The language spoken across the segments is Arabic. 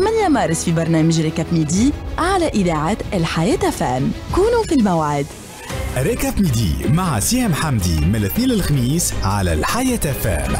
8 مارس في برنامج ريكاب ميدي على إذاعة الحياة فام كونوا في الموعد ريكاب ميدي مع سيام حمدي من الاثنين للخميس على الحياة فام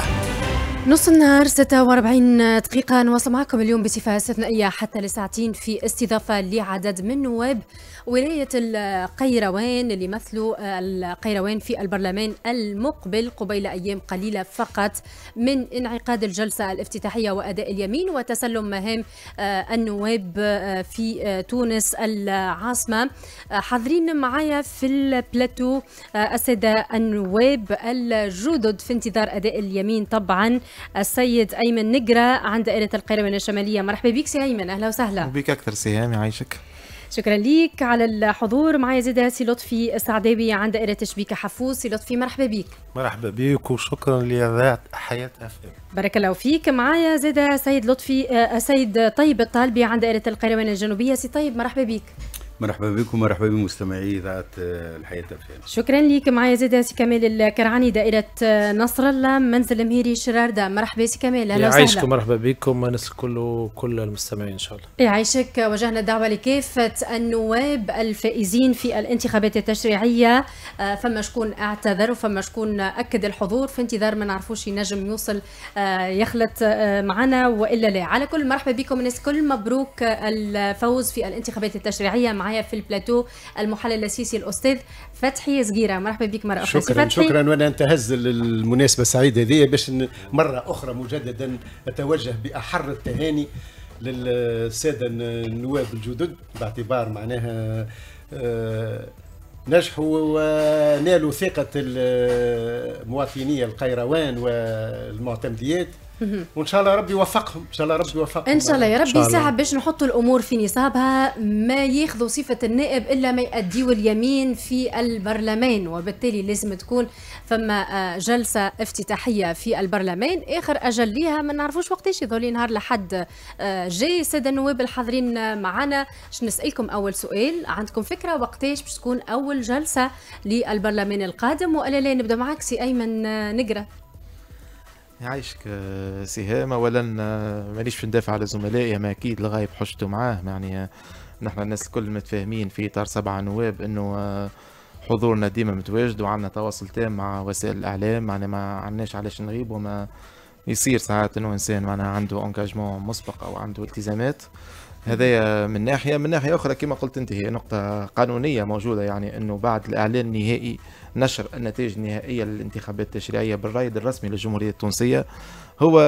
نص النهار 46 دقيقة نواصل معكم اليوم بصفة استثنائية حتى لساعتين في استضافة لعدد من نواب ولاية القيروان اللي مثلوا القيروان في البرلمان المقبل قبيل أيام قليلة فقط من انعقاد الجلسة الافتتاحية وأداء اليمين وتسلم مهام آه، النواب آه، في آه، تونس العاصمة حاضرين معايا في البلاتو السادة النواب الجدد في انتظار أداء اليمين طبعاً السيد أيمن نقره عن دائرة القيروان الشمالية مرحبا بك سي أيمن أهلا وسهلا وبك أكثر سي يعيشك شكرا لك على الحضور معي زيدا سي لطفي السعدابي عن دائرة تشبيك حفوز سي لطفي مرحبا بك مرحبا بك وشكرا لإذاعة حياة اف بارك الله فيك معايا زيدا سيد لطفي السيد آه، طيب الطالبي عن دائرة القيروان الجنوبية سي طيب مرحبا بك مرحبا بكم مرحبا بمستمعي اذاعه آه، الحياه الترفيه شكرا لك معايا زيد سي كمال الكرعاني دائره آه، نصر الله منزل مهيري شرارده مرحبا سي كمال اهلا وسهلا يعيشك مرحبا بكم ونس كل كل المستمعين ان شاء الله يعيشك وجهنا الدعوه لكافه النواب الفائزين في الانتخابات التشريعيه آه، فما شكون اعتذر وفما شكون اكد الحضور في انتظار ما نعرفوش ينجم يوصل يخلط معنا والا لا على كل مرحبا بكم الناس كل مبروك الفوز في الانتخابات التشريعيه معايا معايا في البلاتو المحلل السيسي الاستاذ فتحي صغيره مرحبا بك مره اخرى شكرا فتحي. شكرا وانا انتهز المناسبه السعيده هذه باش مره اخرى مجددا اتوجه باحر التهاني للساده النواب الجدد باعتبار معناها آه، نجحوا ونالوا ثقة المواطنية القيروان والمعتمديات وان شاء الله ربي يوفقهم ان شاء الله ربي يوفقهم ان شاء الله يا ربي ساعه باش نحطوا الامور في نصابها ما ياخذوا صفه النائب الا ما يؤديوا اليمين في البرلمان وبالتالي لازم تكون فما آه، جلسه افتتاحيه في البرلمان اخر اجل ليها ما نعرفوش وقتاش يظل نهار لحد آه، جاي الساده النواب الحاضرين معنا باش نسالكم اول سؤال عندكم فكره وقتاش باش تكون اول جلسه للبرلمان القادم والا لا نبدا معك سي ايمن آه، نقرا يعيشك آه، سهام اولا آه، مانيش في ندافع على زملائي اما اكيد الغايب حشته معاه يعني آه، نحن الناس الكل متفاهمين في اطار سبعه نواب انه حضورنا ديما متواجد وعندنا تواصل تام مع وسائل الاعلام معنا يعني ما عندناش علاش نغيب وما يصير ساعات انه انسان معناها عنده انجاجمون مسبق او عنده التزامات هذايا من ناحيه من ناحيه اخرى كما قلت انت هي نقطه قانونيه موجوده يعني انه بعد الاعلان النهائي نشر النتائج النهائيه للانتخابات التشريعيه بالرايد الرسمي للجمهوريه التونسيه هو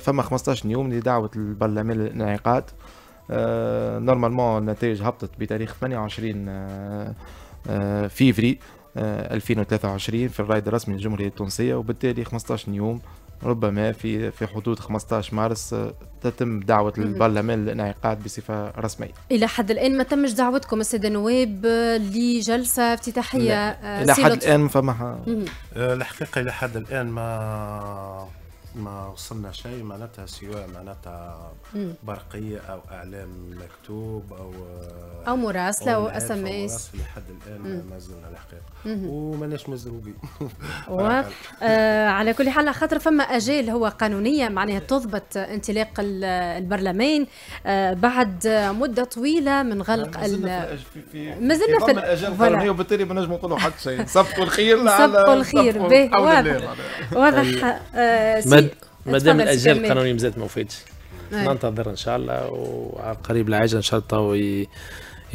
فما 15 يوم لدعوه البرلمان للانعقاد آه نورمالمون النتائج هبطت بتاريخ 28 آه آه فيفري 2023 آه، في الرايد الرسمي للجمهوريه التونسيه وبالتالي 15 يوم ربما في في حدود 15 مارس تتم دعوة البرلمان للانعقاد بصفة رسمية إلى حد الآن ما تمش دعوتكم السادة نواب لجلسة افتتاحية لا. إلى حد الآن فما الحقيقة إلى حد الآن ما ما وصلنا شيء معناتها سواء معناتها برقيه او اعلام مكتوب او آه، او مراسله او اس ام اس لحد الان ما زلنا الحقيقه وماناش مزروبين و... آه على كل حال خاطر فما اجال هو قانونيه معناها تضبط انطلاق البرلمان آه بعد مده طويله من غلق ال مازلنا في, في, في اجال قانونيه وبالتالي ما نجم نقولوا حتى شيء صفقوا الخير صفقوا الخير باهي واضح واضح آه، طيب. الاجل ما دام الاجل القانوني مازال ما وفيتش نعم. ننتظر ان شاء الله وعلى قريب العاجل ان شاء الله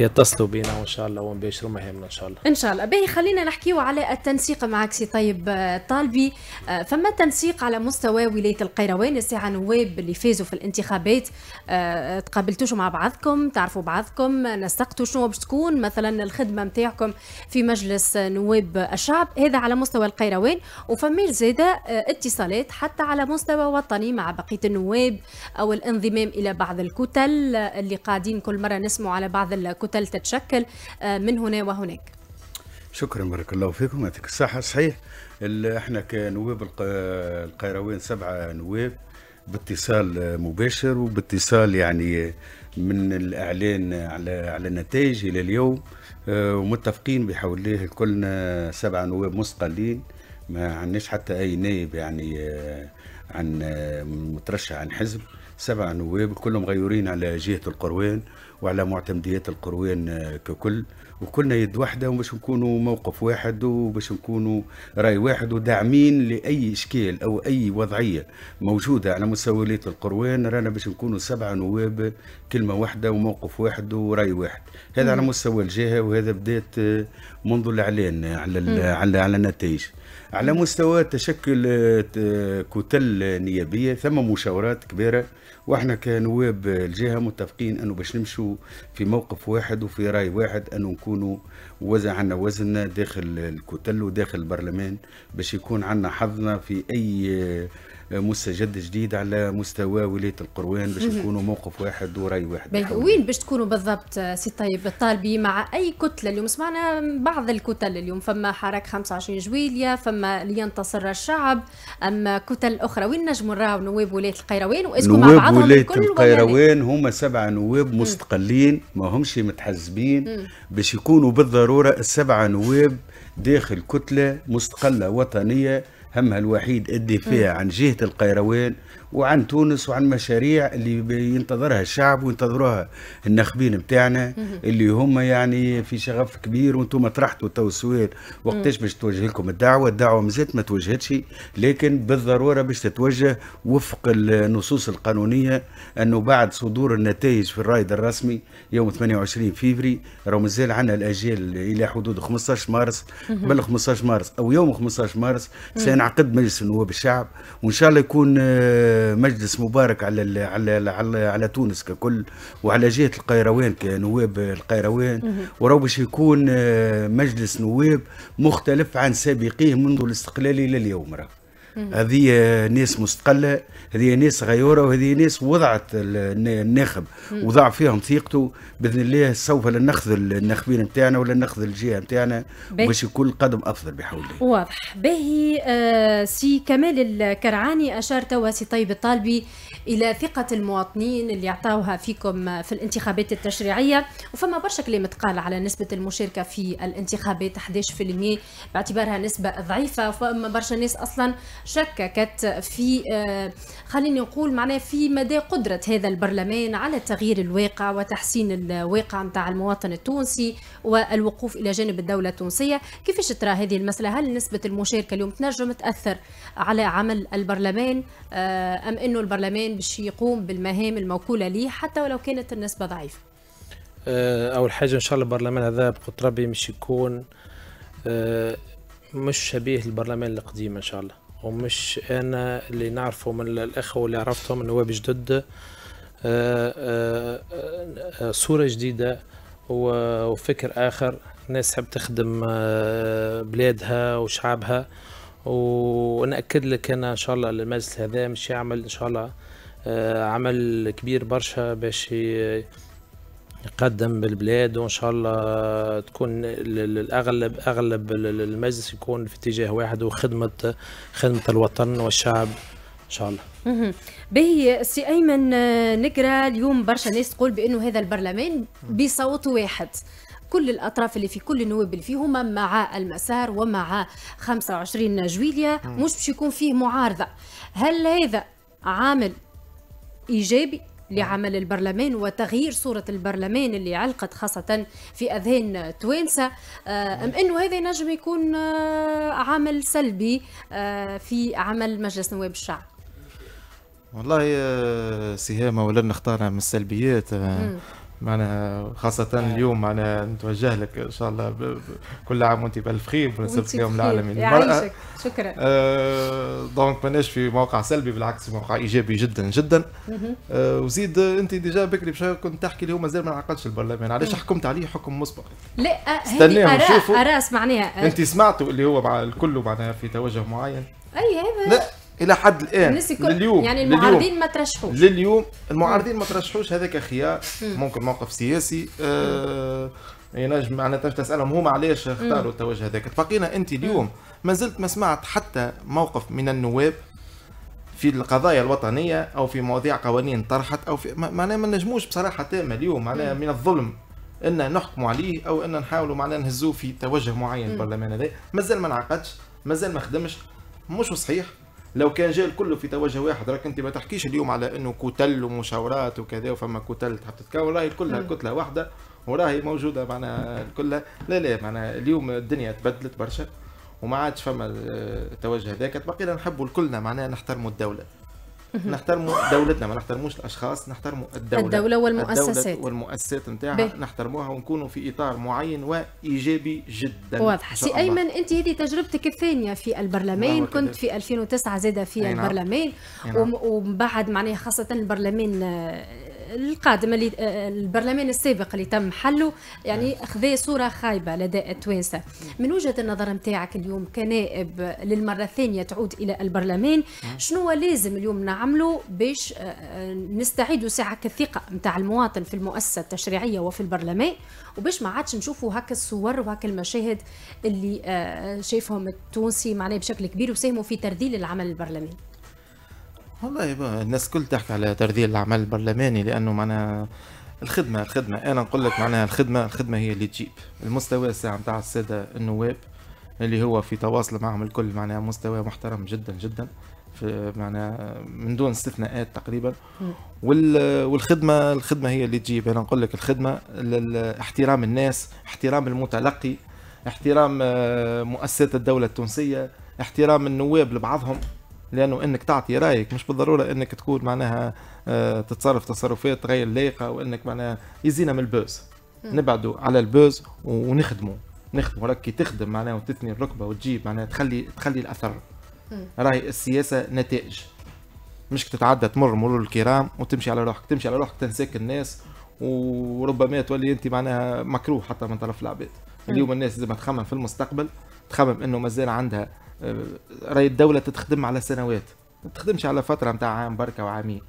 يتصلوا بينا وان شاء الله ونباشروا مهامنا ان شاء الله ان شاء الله باهي خلينا نحكيو على التنسيق معك سي طيب آه، طالبي آه، فما تنسيق على مستوى ولايه القيروان الساعه نواب اللي فازوا في الانتخابات آه، تقابلتوش مع بعضكم تعرفوا بعضكم نسقتوا شنو باش تكون مثلا الخدمه نتاعكم في مجلس نواب الشعب هذا على مستوى القيروان وفماش زاده اتصالات حتى على مستوى وطني مع بقيه النواب او الانضمام الى بعض الكتل اللي قاعدين كل مره نسمعوا على بعض الكتل كتل تتشكل آه، من هنا وهناك شكرا بارك الله فيكم يعطيك الصحه صحيح احنا كنواب القيروان سبعه نواب باتصال مباشر وباتصال يعني من الاعلان على على النتائج الى اليوم آه، ومتفقين بحول الله كلنا سبعه نواب مستقلين ما عندناش حتى اي نائب يعني آه، عن مترشح عن حزب سبعه نواب كلهم مغيورين على جهه القروان وعلى معتمديات القروين ككل وكلنا يد واحده وباش نكونوا موقف واحد وباش نكونوا راي واحد وداعمين لاي اشكال او اي وضعيه موجوده على مستوى ولايه القروان رانا باش نكونوا سبعه نواب كلمه واحده وموقف واحد وراي واحد هذا مم. على مستوى الجهه وهذا بدات منذ الاعلان على على على النتائج على مستوى تشكل كتل نيابيه ثم مشاورات كبيره واحنا كنواب الجهه متفقين انه باش نمشوا في موقف واحد وفي راي واحد انه نكونوا وزع عنا وزننا داخل الكتل وداخل البرلمان باش يكون عنا حظنا في اي مستجد جديد على مستوى ولايه القروان باش نكونوا موقف واحد وراي واحد وين باش تكونوا بالضبط آه، سي طيب الطالبي مع اي كتله اليوم سمعنا بعض الكتل اليوم فما حراك 25 جويليه فما لينتصر الشعب اما كتل اخرى وين نجموا نراو نواب ولايه القيروان واسكو مع بعضهم ولايه القيروان هما سبعه نواب مستقلين ما همش متحزبين باش يكونوا بالضروره السبعه نواب داخل كتله مستقله وطنيه همها الوحيد فيها عن جهة القيروان وعن تونس وعن مشاريع اللي ينتظرها الشعب وينتظروها الناخبين بتاعنا اللي هم يعني في شغف كبير وانتم طرحتوا تو السؤال وقتاش باش توجه لكم الدعوه الدعوه مازالت ما توجهتش لكن بالضروره باش تتوجه وفق النصوص القانونيه انه بعد صدور النتائج في الرائد الرسمي يوم 28 فيفري راه مازال عندنا الاجيال الى حدود 15 مارس قبل 15 مارس او يوم 15 مارس سينعقد مجلس النواب الشعب وان شاء الله يكون آه مجلس مبارك على على على, على تونس ككل وعلى جهه القيروان كنواب القيروان وراه باش يكون آه، مجلس نواب مختلف عن سابقيه منذ الاستقلال الى اليوم راه هذه ناس مستقله هذه ناس غيوره وهذه ناس وضعت الناخب وضع فيهم ثقته باذن الله سوف لن الناخبين نتاعنا ولا ناخذ الجهه نتاعنا باش يكون القدم افضل بحول الله واضح باهي آه سي كمال الكرعاني اشار توا سي طيب الطالبي الى ثقه المواطنين اللي عطاوها فيكم في الانتخابات التشريعيه وفما برشا كلام تقال على نسبه المشاركه في الانتخابات 11% باعتبارها نسبه ضعيفه وفما برشا ناس اصلا شككت في آه، خليني نقول معناه في مدى قدرة هذا البرلمان على تغيير الواقع وتحسين الواقع نتاع المواطن التونسي والوقوف إلى جانب الدولة التونسية كيفاش ترى هذه المسألة هل نسبة المشاركة اليوم تنجم تأثر على عمل البرلمان آه، أم أنه البرلمان باش يقوم بالمهام الموكولة ليه حتى ولو كانت النسبة ضعيفة آه، أول حاجة إن شاء الله البرلمان هذا بقدر ربي مش يكون مش شبيه البرلمان القديم إن شاء الله ومش انا اللي نعرفه من الاخوه اللي عرفتهم من نواب جدد آه، آه، آه، صوره جديده وفكر اخر ناس تحب تخدم بلادها وشعبها ونأكد لك أنا إن شاء الله المجلس هذا مش يعمل إن شاء الله عمل كبير برشا باش يقدم بالبلاد وان شاء الله تكون الاغلب اغلب المجلس يكون في اتجاه واحد وخدمه خدمه الوطن والشعب ان شاء الله به سي ايمن آه، نقرا اليوم برشا ناس تقول بانه هذا البرلمان بصوت واحد كل الاطراف اللي في كل النواب اللي فيهما مع المسار ومع 25 جويليا مش باش يكون فيه معارضه هل هذا عامل ايجابي نعم. لعمل البرلمان وتغيير صورة البرلمان اللي علقت خاصة في أذهان توانسة آه، أم نعم. أنه هذا نجم يكون آه، عامل سلبي آه، في عمل مجلس نواب الشعب والله سهامة ولن نختارها من السلبيات معناها خاصة آه. اليوم معناها نتوجه لك إن شاء الله ب... ب... كل عام وأنت خير بمناسبة اليوم العالمي للمرأة شكرا آه دونك ماناش في موقع سلبي بالعكس موقع إيجابي جدا جدا آه وزيد آه، أنت ديجا بكري بشوية كنت تحكي اللي هو مازال ما انعقدش البرلمان علاش حكمت عليه حكم مسبق؟ لا آه، استناه آراء آراء سمعناها أنت سمعتوا اللي هو مع الكل معناها في توجه معين أي هذا الى حد الان لليوم يعني المعارضين لليوم. ما ترشحوش لليوم المعارضين ما ترشحوش هذاك خيار ممكن موقف سياسي آه ينجم معناتها تسالهم هما علاش اختاروا التوجه هذاك تبقينا انت اليوم ما زلت ما سمعت حتى موقف من النواب في القضايا الوطنيه او في مواضيع قوانين طرحت او في معناها ما نجموش بصراحه تامه اليوم معناها من الظلم ان نحكموا عليه او ان نحاولوا معناها نهزوه في توجه معين البرلمان هذا مازال ما انعقدش مازال ما خدمش مش صحيح لو كان جاء الكل في توجه واحد راك انت ما تحكيش اليوم على انه كتل ومشاورات وكذا وفما كتل تحب تتكون راهي كلها كتله واحده وراهي موجوده معناها كلها لا لا معناها اليوم الدنيا تبدلت برشا وما عادش فما التوجه آه، هذاك بقينا نحبوا الكلنا معناها نحترموا الدوله نحترموا دولتنا ما نحترموش الاشخاص نحترموا الدوله الدوله والمؤسسات الدولة والمؤسسات نتاعها نحترموها ونكونوا في اطار معين وايجابي جدا واضح سي ايمن انت هذه تجربتك الثانيه في البرلمان نعم، كنت كده. في 2009 زاده في البرلمان نعم. ومن بعد معناها خاصه البرلمان آه، القادمه اللي البرلمان السابق اللي تم حله يعني نعم. خذا صوره خايبه لدى التوانسه نعم. من وجهه النظر نتاعك اليوم كنائب للمره الثانيه تعود الى البرلمان نعم. شنو لازم اليوم نعمله باش آه، آه، نستعيدوا ساعه الثقه نتاع المواطن في المؤسسه التشريعيه وفي البرلمان وباش ما عادش نشوفوا هكا الصور وهكا المشاهد اللي آه، شايفهم التونسي معناه بشكل كبير وساهموا في ترذيل العمل البرلماني والله الناس الكل تحكي على ترذيل العمل البرلماني لانه معناها الخدمه الخدمه انا نقول لك معناها الخدمه الخدمه هي اللي تجيب المستوى الساعه نتاع الساده النواب اللي هو في تواصل معهم الكل معناها مستوى محترم جدا جدا في معناها من دون استثناءات تقريبا والخدمه الخدمه هي اللي تجيب انا نقول لك الخدمه احترام الناس احترام المتلقي احترام آه، مؤسسات الدوله التونسيه احترام النواب لبعضهم لانه انك تعطي رايك مش بالضروره انك تكون معناها آه، تتصرف تصرفات غير لائقه وانك معناها يزينا من البوز نبعدوا على البوز ونخدموا نخدموا راك كي تخدم معناها وتثني الركبه وتجيب معناها تخلي تخلي الاثر راهي السياسه نتائج مش تتعدى تمر مرور الكرام وتمشي على روحك تمشي على روحك تنساك الناس وربما تولي انت معناها مكروه حتى من طرف العباد اليوم الناس لازم تخمم في المستقبل تخمم انه مازال عندها آه، راي الدولة تتخدم على سنوات ما تخدمش على فترة متاع عام بركة وعامين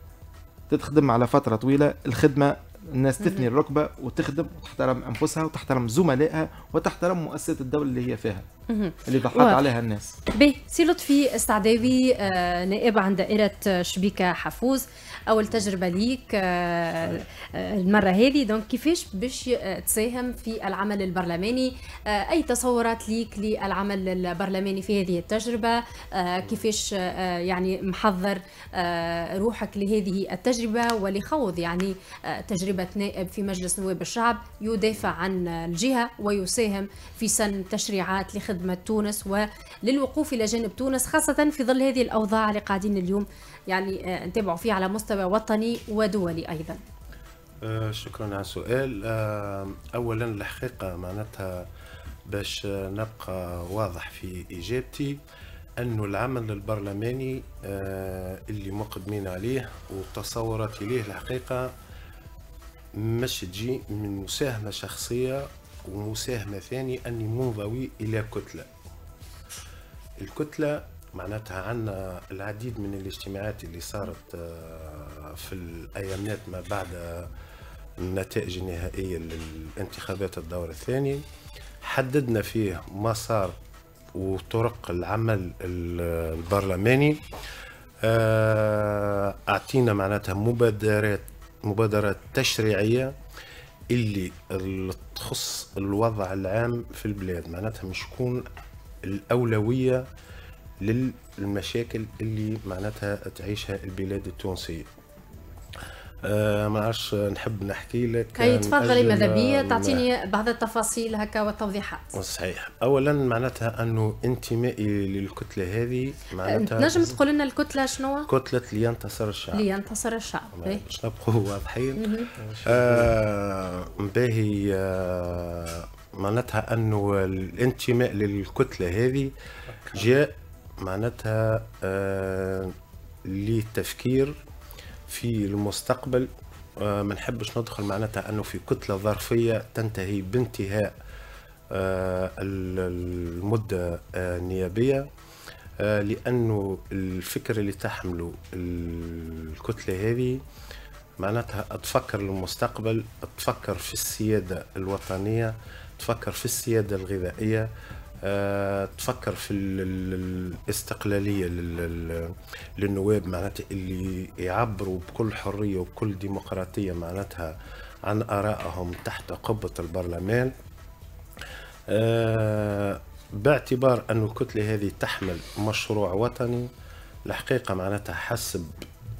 تتخدم على فترة طويلة الخدمة الناس تثني الركبة وتخدم وتحترم أنفسها وتحترم زملائها وتحترم مؤسسة الدولة اللي هي فيها اللي ضحت عليها الناس بي سي لطفي استعداوي آه، نائب عن دائرة شبيكة حفوز اول تجربه ليك آه، المره هذه دونك كيفاش باش آه، تساهم في العمل البرلماني آه، اي تصورات ليك للعمل البرلماني في هذه التجربه كيفاش يعني محضر روحك لهذه التجربه ولخوض يعني تجربه نائب في مجلس نواب الشعب يدافع عن الجهه ويساهم في سن تشريعات لخدمه تونس وللوقوف الى جانب تونس خاصه في ظل هذه الاوضاع اللي قاعدين اليوم يعني آه، نتابعوا فيه على مستوى وطني ودولي ايضا آه، شكرا على السؤال آه، اولا الحقيقه معناتها باش نبقى واضح في اجابتي انه العمل البرلماني اللي مقدمين عليه وتصوراتي ليه الحقيقة مش تجي من مساهمة شخصية ومساهمة ثانية أني منضوي إلى كتلة الكتلة معناتها عندنا العديد من الاجتماعات اللي صارت آه، في الايامات ما بعد النتائج النهائيه للانتخابات الدور الثاني حددنا فيه مسار وطرق العمل البرلماني آه، اعطينا معناتها مبادرات مبادرات تشريعيه اللي تخص الوضع العام في البلاد معناتها مش الاولويه للمشاكل اللي معناتها تعيشها البلاد التونسيه آه، ما عرفش نحب نحكي لك هاي تفضلي ماذا بيا تعطيني بعض التفاصيل هكا والتوضيحات صحيح اولا معناتها انه انتمائي للكتله هذه معناتها نجم تقول لنا الكتله شنو كتله لينتصر الشعب لينتصر الشعب باش إيه. نبقوا واضحين آه باهي آه، معناتها انه الانتماء للكتله هذه جاء معناتها آه، للتفكير في المستقبل آه، ما نحبش ندخل معناتها انه في كتله ظرفيه تنتهي بانتهاء آه، المده النيابيه لانه الفكر اللي تحمله الكتله هذه معناتها تفكر للمستقبل تفكر في السياده الوطنيه تفكر في السياده الغذائيه آه، تفكر في الاستقلاليه للنواب معناتها اللي يعبروا بكل حريه وبكل ديمقراطيه معناتها عن ارائهم تحت قبه البرلمان آه، باعتبار أن الكتلة هذه تحمل مشروع وطني الحقيقة معناتها حسب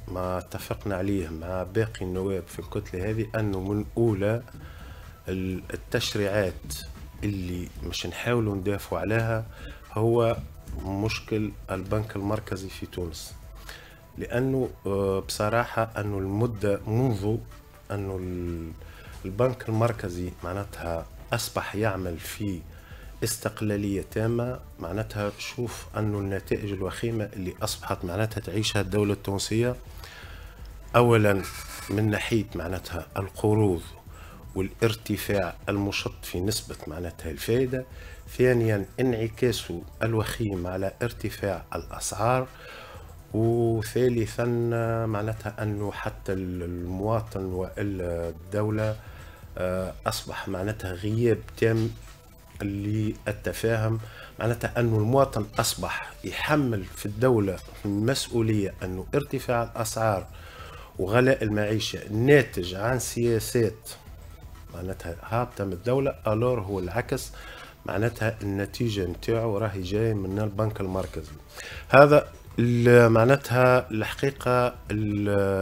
ما اتفقنا عليه مع باقي النواب في الكتلة هذه أنه من أولى التشريعات اللي مش نحاولوا ندافعوا عليها هو مشكل البنك المركزي في تونس لانه آه، بصراحه انه المده منذ انه البنك المركزي معناتها اصبح يعمل في استقلاليه تامه معناتها تشوف انه النتائج الوخيمه اللي اصبحت معناتها تعيشها الدوله التونسيه اولا من ناحيه معناتها القروض والارتفاع المشط في نسبة معناتها الفائدة ثانيا انعكاسه الوخيم على ارتفاع الأسعار وثالثا معناتها أنه حتى المواطن وإلا الدولة آه، أصبح معناتها غياب تام للتفاهم معناتها أن المواطن أصبح يحمل في الدولة المسؤولية أنه ارتفاع الأسعار وغلاء المعيشة ناتج عن سياسات معناتها هابطه من الدوله الور هو العكس معناتها النتيجه نتاعو راهي جايه من البنك المركزي هذا معناتها الحقيقه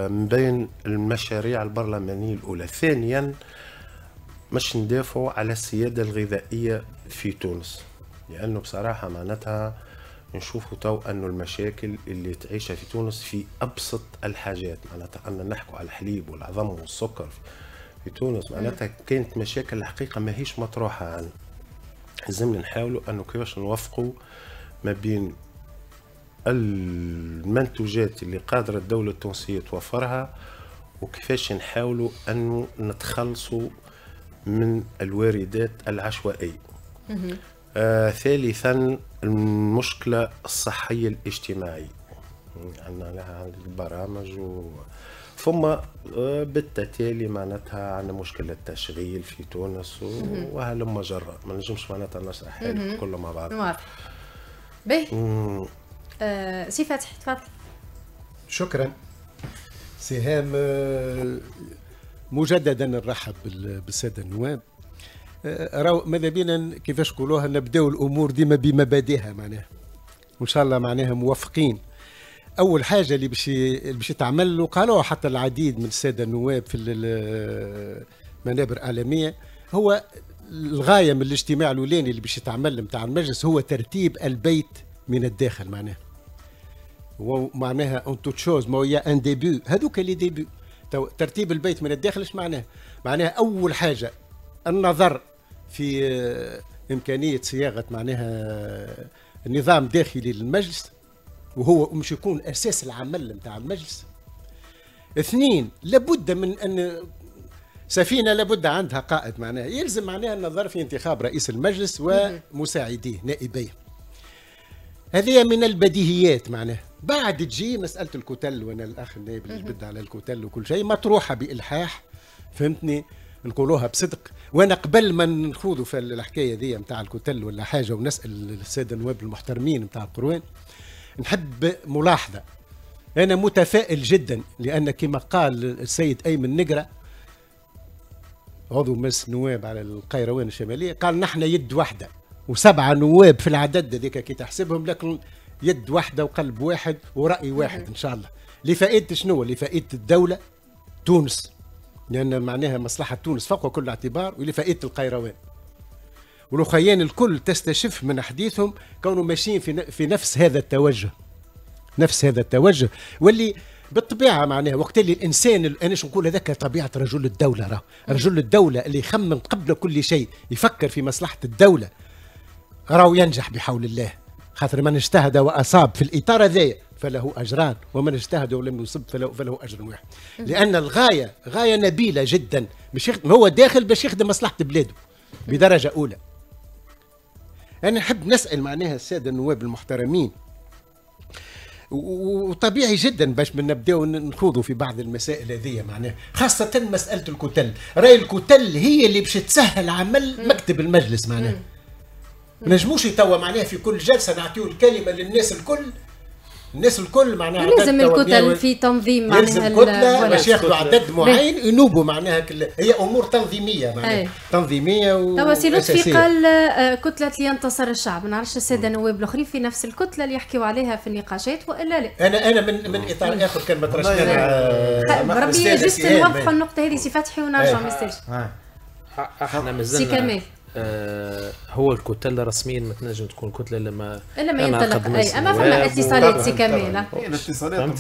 من بين المشاريع البرلمانيه الاولى ثانيا مش ندافعوا على السياده الغذائيه في تونس لانه بصراحه معناتها نشوفوا تو انه المشاكل اللي تعيشها في تونس في ابسط الحاجات معناتها ان نحكوا على الحليب والعظم والسكر في تونس معناتها كانت مشاكل الحقيقه ماهيش مطروحه عن يعني. لازمنا نحاولوا انه كيفاش نوفقوا ما بين المنتوجات اللي قادره الدوله التونسيه توفرها وكيفاش نحاولوا انه نتخلصوا من الواردات العشوائيه آه ثالثا المشكله الصحيه الاجتماعيه عندنا يعني البرامج و آه ثم آه، بالتتالي معناتها عندنا مشكلة تشغيل في تونس وهلم جرى ما نجمش معناتها نشرح حالي كله مع بعض واضح باهي آه سي فتحي تفضل شكرا سهام آه، مجددا نرحب بالساده النواب آه، راو ماذا بينا كيفاش نقولوها نبداو الامور ديما بمبادئها معناها وان شاء الله معناها موفقين اول حاجه اللي باش اللي باش تعمل وقالوها حتى العديد من الساده النواب في المنابر الاعلاميه هو الغايه من الاجتماع الاولاني اللي باش يتعمل نتاع المجلس هو ترتيب البيت من الداخل معناها ومعناها اون توت شوز ما هي ان ديبي هذوك لي ديبي ترتيب البيت من الداخل ايش معناه؟ معناها اول حاجه النظر في آه، امكانيه صياغه معناها آه، نظام داخلي للمجلس وهو مش يكون اساس العمل نتاع المجلس اثنين لابد من ان سفينه لابد عندها قائد معناها يلزم معناها النظر في انتخاب رئيس المجلس ومساعديه نائبيه هذه من البديهيات معناها بعد تجي مساله الكتل وانا الاخ النائب اللي بد على الكتل وكل شيء مطروحه بالحاح فهمتني نقولوها بصدق وانا قبل ما نخوضوا في الحكايه ذي نتاع الكتل ولا حاجه ونسال الساده النواب المحترمين نتاع القروان نحب ملاحظه انا متفائل جدا لان كما قال السيد ايمن نقره عضو مجلس النواب على القيروان الشماليه قال نحن يد واحده وسبعه نواب في العدد هذيك كي تحسبهم لكن يد واحده وقلب واحد وراي واحد ان شاء الله لفائده شنو لفائده الدوله تونس لان معناها مصلحه تونس فوق كل اعتبار ولفائده القيروان والأخيان الكل تستشف من حديثهم كونوا ماشيين في, في نفس هذا التوجه نفس هذا التوجه واللي بالطبيعه معناها وقت اللي الانسان انا شو نقول هذاك طبيعه رجل الدوله راه رجل الدوله اللي يخمم قبل كل شيء يفكر في مصلحه الدوله راهو ينجح بحول الله خاطر من اجتهد واصاب في الاطار هذايا فله اجران ومن اجتهد ولم يصب فله, فله اجر واحد لان الغايه غايه نبيله جدا مش هو داخل باش يخدم مصلحه بلاده بدرجه اولى انا نحب نسال معناها الساده النواب المحترمين وطبيعي جدا باش من نبداو نخوضوا في بعض المسائل هذه معناها خاصة مسألة الكتل راي الكتل هي اللي باش تسهل عمل مكتب المجلس معناها نجموش توا معناها في كل جلسة نعطيو الكلمة للناس الكل الناس الكل معناها لازم الكتل في تنظيم معناها لازم كتله باش ياخذوا عدد معين ينوبوا معناها كل... هي امور تنظيميه معناها أي. تنظيميه و توا سي لطفي قال آه، كتله لينتصر الشعب ما نعرفش الساده النواب الاخرين في نفس الكتله اللي يحكيوا عليها في النقاشات والا لا انا انا من من اطار اخر كان ما انا ربي جست نوضحوا النقطه هذه سي فتحي ونرجعوا ما آه. احنا مازلنا سي كمال هو الكتله رسميا ما تنجم تكون كتله لما الا ما ينطلق اي اما فما اتصالات كامله الاتصالات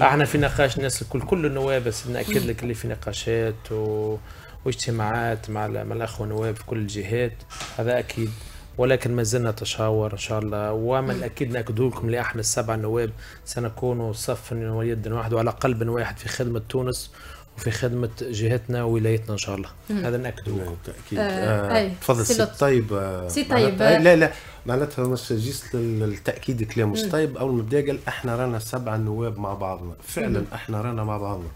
احنا في نقاش الناس الكل كل النواب بس ناكد لك اللي في نقاشات و... واجتماعات مع الاخوه النواب في كل الجهات هذا اكيد ولكن ما زلنا تشاور ان شاء الله وما الاكيد ناكد لكم اللي احنا السبع نواب سنكون صف ويدا واحد وعلى قلب واحد في خدمه تونس وفي خدمه جهتنا وولايتنا ان شاء الله هذا ناكدوا نعم، بالتاكيد آه, آه، تفضل سي طيب آه، سي طيب آه. لا لا معناتها مش جيست للتاكيد كلام مش طيب اول ما بدا قال احنا رانا سبعه نواب مع بعضنا فعلا احنا رانا مع بعضنا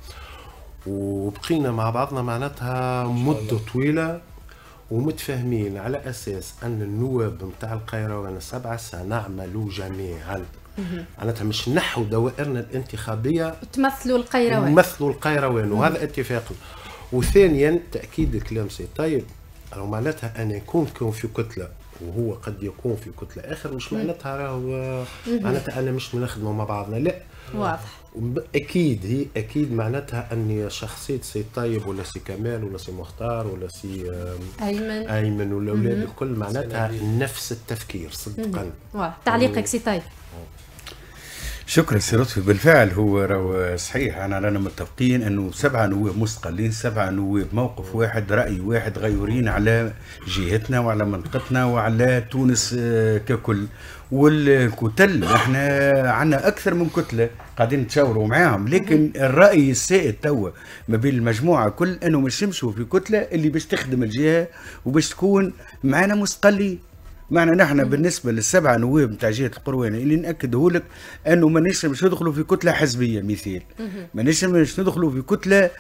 وبقينا مع بعضنا معناتها مده طويله ومتفاهمين على اساس ان النواب نتاع القاهره وانا سبعه سنعمل جميعا معناتها مش نحو دوائرنا الانتخابيه تمثلوا القيروان تمثلوا القيروان وهذا اتفاقنا وثانيا تاكيد الكلام سي طيب راه معناتها انا يكون كون في كتله وهو قد يكون في كتله اخر مش معناتها راهو آه، معناتها انا مش منخدموا مع بعضنا لا واضح اكيد هي اكيد معناتها ان شخصيه سي طيب ولا سي كمال ولا سي مختار ولا سي ايمن ايمن والاولاد الكل معناتها نفس التفكير صدقا تعليقك سي طيب شكرا سي لطفي بالفعل هو صحيح انا رانا متفقين انه سبعه نواب مستقلين سبعه نواب موقف واحد راي واحد غيورين على جهتنا وعلى منطقتنا وعلى تونس آه، ككل والكتل احنا عندنا اكثر من كتله قاعدين نتشاوروا معاهم لكن الراي السائد توا ما بين المجموعه كل انه مش يمشوا في كتله اللي باش تخدم الجهه وباش تكون معنا مستقلين معنا نحن بالنسبه للسبعه نواب نتاع جهه القروانه اللي ناكده لك انه ماناش باش ندخلوا في كتله حزبيه مثال ماناش باش ندخلوا في كتله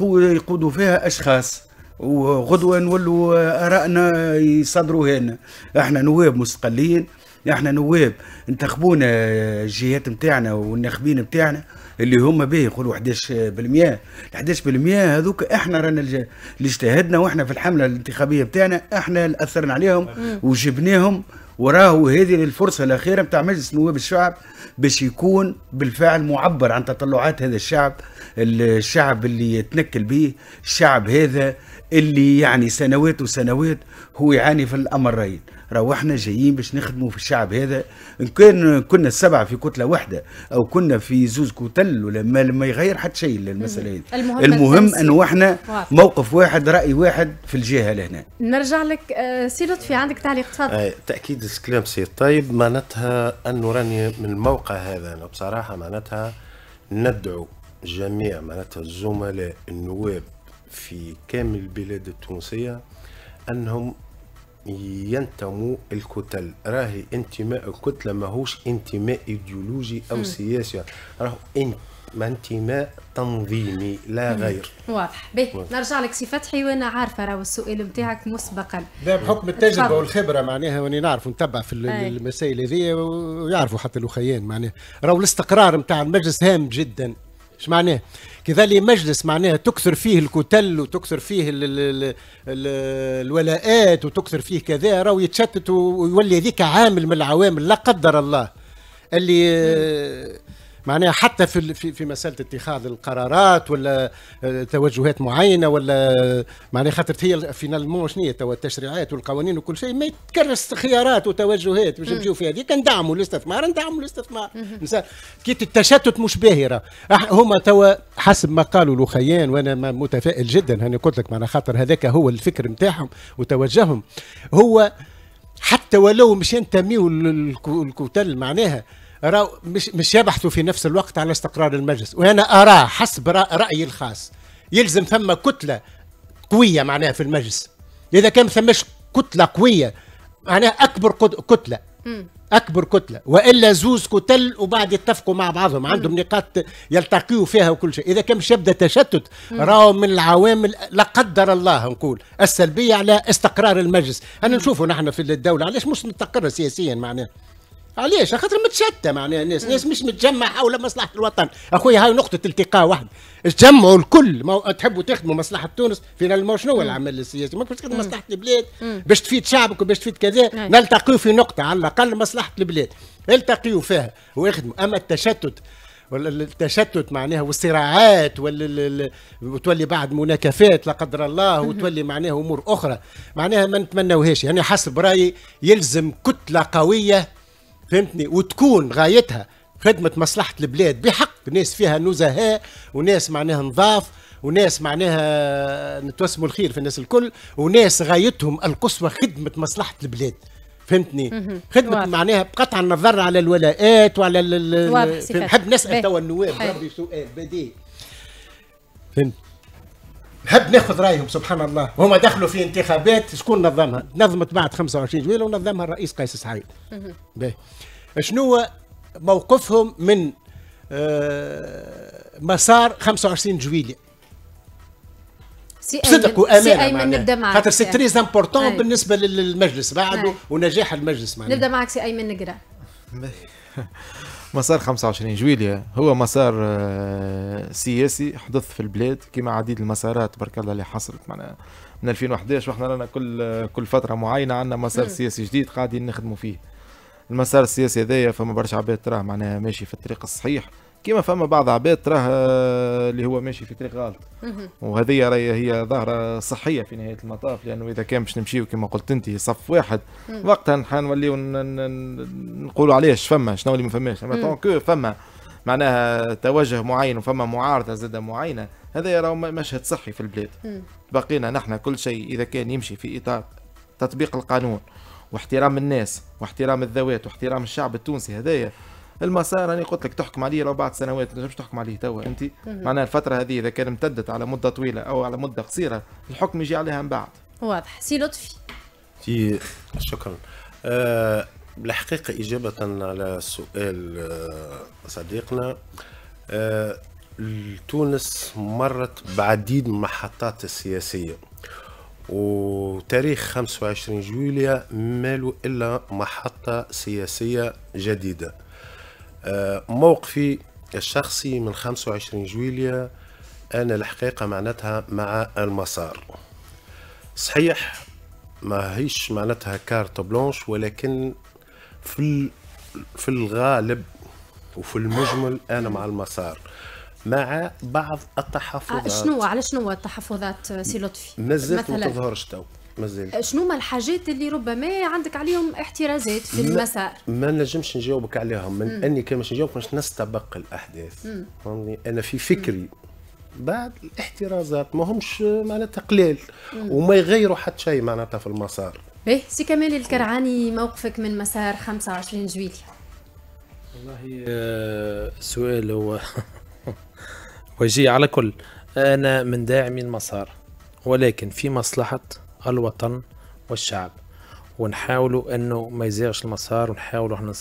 يقودوا فيها اشخاص وغدوه نولوا ارائنا يصدروا هنا احنا نواب مستقلين احنا نواب انتخبونا الجهات نتاعنا والناخبين نتاعنا اللي هما به يقولوا 11% 11% هذوك احنا رانا اللي اجتهدنا واحنا في الحمله الانتخابيه بتاعنا احنا اللي اثرنا عليهم وجبناهم وراهو هذه الفرصة الأخيرة نتاع مجلس نواب الشعب باش يكون بالفعل معبر عن تطلعات هذا الشعب الشعب اللي يتنكل به الشعب هذا اللي يعني سنوات وسنوات هو يعاني في الأمرين روحنا جايين باش نخدموا في الشعب هذا ان كان كنا السبعه في كتله واحده او كنا في زوز كتل ولا ما, ما يغير حتى شيء للمساله هذه المهم, المهم انه احنا موقف واحد راي واحد في الجهه لهنا نرجع لك آه، سي لطفي عندك تعليق تفضل تاكيد الكلام سي طيب معناتها انه راني من الموقع هذا انا بصراحه معناتها ندعو جميع معناتها الزملاء النواب في كامل البلاد التونسيه انهم ينتموا الكتل راهي انتماء الكتلة ماهوش انتماء ايديولوجي أو سياسي راهو انت ما انتماء تنظيمي لا غير واضح به نرجع لك سي فتحي وانا عارفه راهو السؤال نتاعك مسبقا لا بحكم التجربه والخبره معناها واني نعرف نتبع في المسائل هذه ويعرفوا حتى الاخيان معناها راهو الاستقرار نتاع المجلس هام جدا اش معناه كذا لي مجلس معناها تكثر فيه الكتل وتكثر فيه ال ال الـ الولاءات وتكثر فيه كذا راهو يتشتت ويولي هذيك عامل من العوامل لا قدر الله اللي معناها حتى في في مساله اتخاذ القرارات ولا آه، توجهات معينه ولا معناها خاطر هي نالمون شنو هي توا التشريعات والقوانين وكل شيء ما يتكرس خيارات وتوجهات باش نمشيو في هذيك ندعموا الاستثمار ندعموا الاستثمار كي التشتت مش باهره هما توا حسب ما قالوا لخيان وانا متفائل جدا هاني قلت لك معناها خاطر هذاك هو الفكر نتاعهم وتوجههم هو حتى ولو مش ينتميوا للكتل معناها راو مش مش يبحثوا في نفس الوقت على استقرار المجلس وانا ارى حسب رايي الخاص يلزم ثم كتله قويه معناها في المجلس اذا كان ما ثماش كتله قويه معناها اكبر كتله اكبر كتله والا زوز كتل وبعد يتفقوا مع بعضهم عندهم نقاط يلتقيوا فيها وكل شيء اذا كان مش يبدا تشتت راهو من العوامل لا قدر الله نقول السلبيه على استقرار المجلس انا نشوفه نحن في الدوله علاش مش مستقره سياسيا معناها علاش خاطر متشتة معناها يعني الناس الناس مش متجمع حول مصلحة الوطن أخويا هاي نقطة التقاء واحد تجمعوا الكل ما تحبوا تخدموا مصلحة تونس فينا شنو هو العمل السياسي ما تخدم مصلحة البلاد باش تفيد شعبك وباش تفيد كذا نلتقيوا في نقطة على الأقل مصلحة البلاد التقيوا فيها ويخدموا أما التشتت التشتت معناها والصراعات وال... وتولي بعد مناكفات لا قدر الله وتولي معناها امور اخرى معناها ما نتمناوهاش يعني حسب رايي يلزم كتله قويه فهمتني وتكون غايتها خدمة مصلحة البلاد بحق ناس فيها نزهاء وناس معناها نظاف وناس معناها نتوسموا الخير في الناس الكل وناس غايتهم القصوى خدمة مصلحة البلاد فهمتني خدمة واضح. معناها بقطع النظر على الولاءات وعلى نحب نسأل توا النواب ربي سؤال بديهي فهمت نحب ناخذ رايهم سبحان الله هما دخلوا في انتخابات شكون نظمها نظمت بعد 25 جويلة ونظمها الرئيس قيس سعيد شنو هو موقفهم من آه، مسار 25 جويلية صدق وامانه نبدا معك خاطر سي تري امبورتون بالنسبه للمجلس بعده نعم. ونجاح المجلس معناها نبدا معك سي ايمن نقرا مسار 25 جويليا هو مسار آه، سياسي حدث في البلاد كما عديد المسارات برك الله اللي حصلت معنا من 2011 واحنا رانا كل كل فتره معينه عندنا مسار سياسي جديد قاعدين نخدموا فيه المسار السياسي هذايا فما برشا عباد تراه معناها ماشي في الطريق الصحيح كيما فما بعض عباد راه آه، اللي هو ماشي في طريق غلط وهذه راهي هي ظاهره صحيه في نهايه المطاف لانه اذا كان باش نمشيو كما قلت انت صف واحد وقتها حنوليو نقولوا عليه فما شنو اللي ما فماش اما فما معناها توجه معين وفما معارضه زاده معينه هذا راهو مشهد صحي في البلاد بقينا نحن كل شيء اذا كان يمشي في اطار تطبيق القانون واحترام الناس واحترام الذوات واحترام الشعب التونسي هذايا المسار انا قلت لك تحكم عليه لو بعد سنوات ما تحكم عليه توا انت معناها الفتره هذه اذا كان امتدت على مده طويله او على مده قصيره الحكم يجي عليها من بعد واضح سي لطفي في شكرا أه بالحقيقة إجابة على سؤال آه، صديقنا أه تونس مرت بعديد المحطات السياسية وتاريخ 25 جوليا مالو إلا محطة سياسية جديدة آه، موقفي الشخصي من 25 جويلية أنا الحقيقة معناتها مع المسار صحيح ما هيش معناتها كارت بلانش ولكن في في الغالب وفي المجمل انا مع المسار مع بعض التحفظات آه، شنو على شنو التحفظات سي لطفي مازالت ما تظهرش تو مازال أه، شنو هما الحاجات اللي ربما عندك عليهم احترازات في المسار؟ ما نجمش نجاوبك عليهم من مم. اني كما باش نجاوبك باش نستبق الاحداث فهمني انا في فكري مم. بعد الاحترازات ما همش معناتها قلال وما يغيروا حتى شيء معناتها في المسار باهي سي كمال الكرعاني موقفك من مسار 25 جويليا. والله آه، السؤال هو وجيه على كل انا من داعمي المسار ولكن في مصلحه الوطن والشعب ونحاولوا انه ما يزيغش المسار ونحاولوا احنا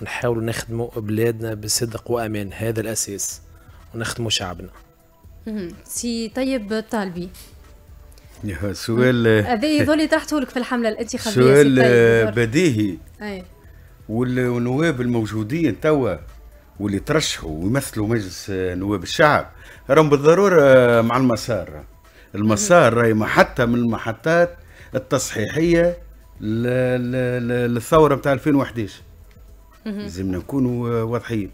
ونحاولوا نخدموا بلادنا بصدق وامان هذا الاساس ونخدموا شعبنا سي طيب طالبي سؤال هذا يظل طرحته لك في الحمله الانتخابيه سؤال طيب بديهي أي. والنواب الموجودين توا واللي ترشحوا ويمثلوا مجلس نواب الشعب راهم بالضروره مع المسار المسار راهي محطه من المحطات التصحيحيه للثوره نتاع 2011 لازمنا نكونوا واضحين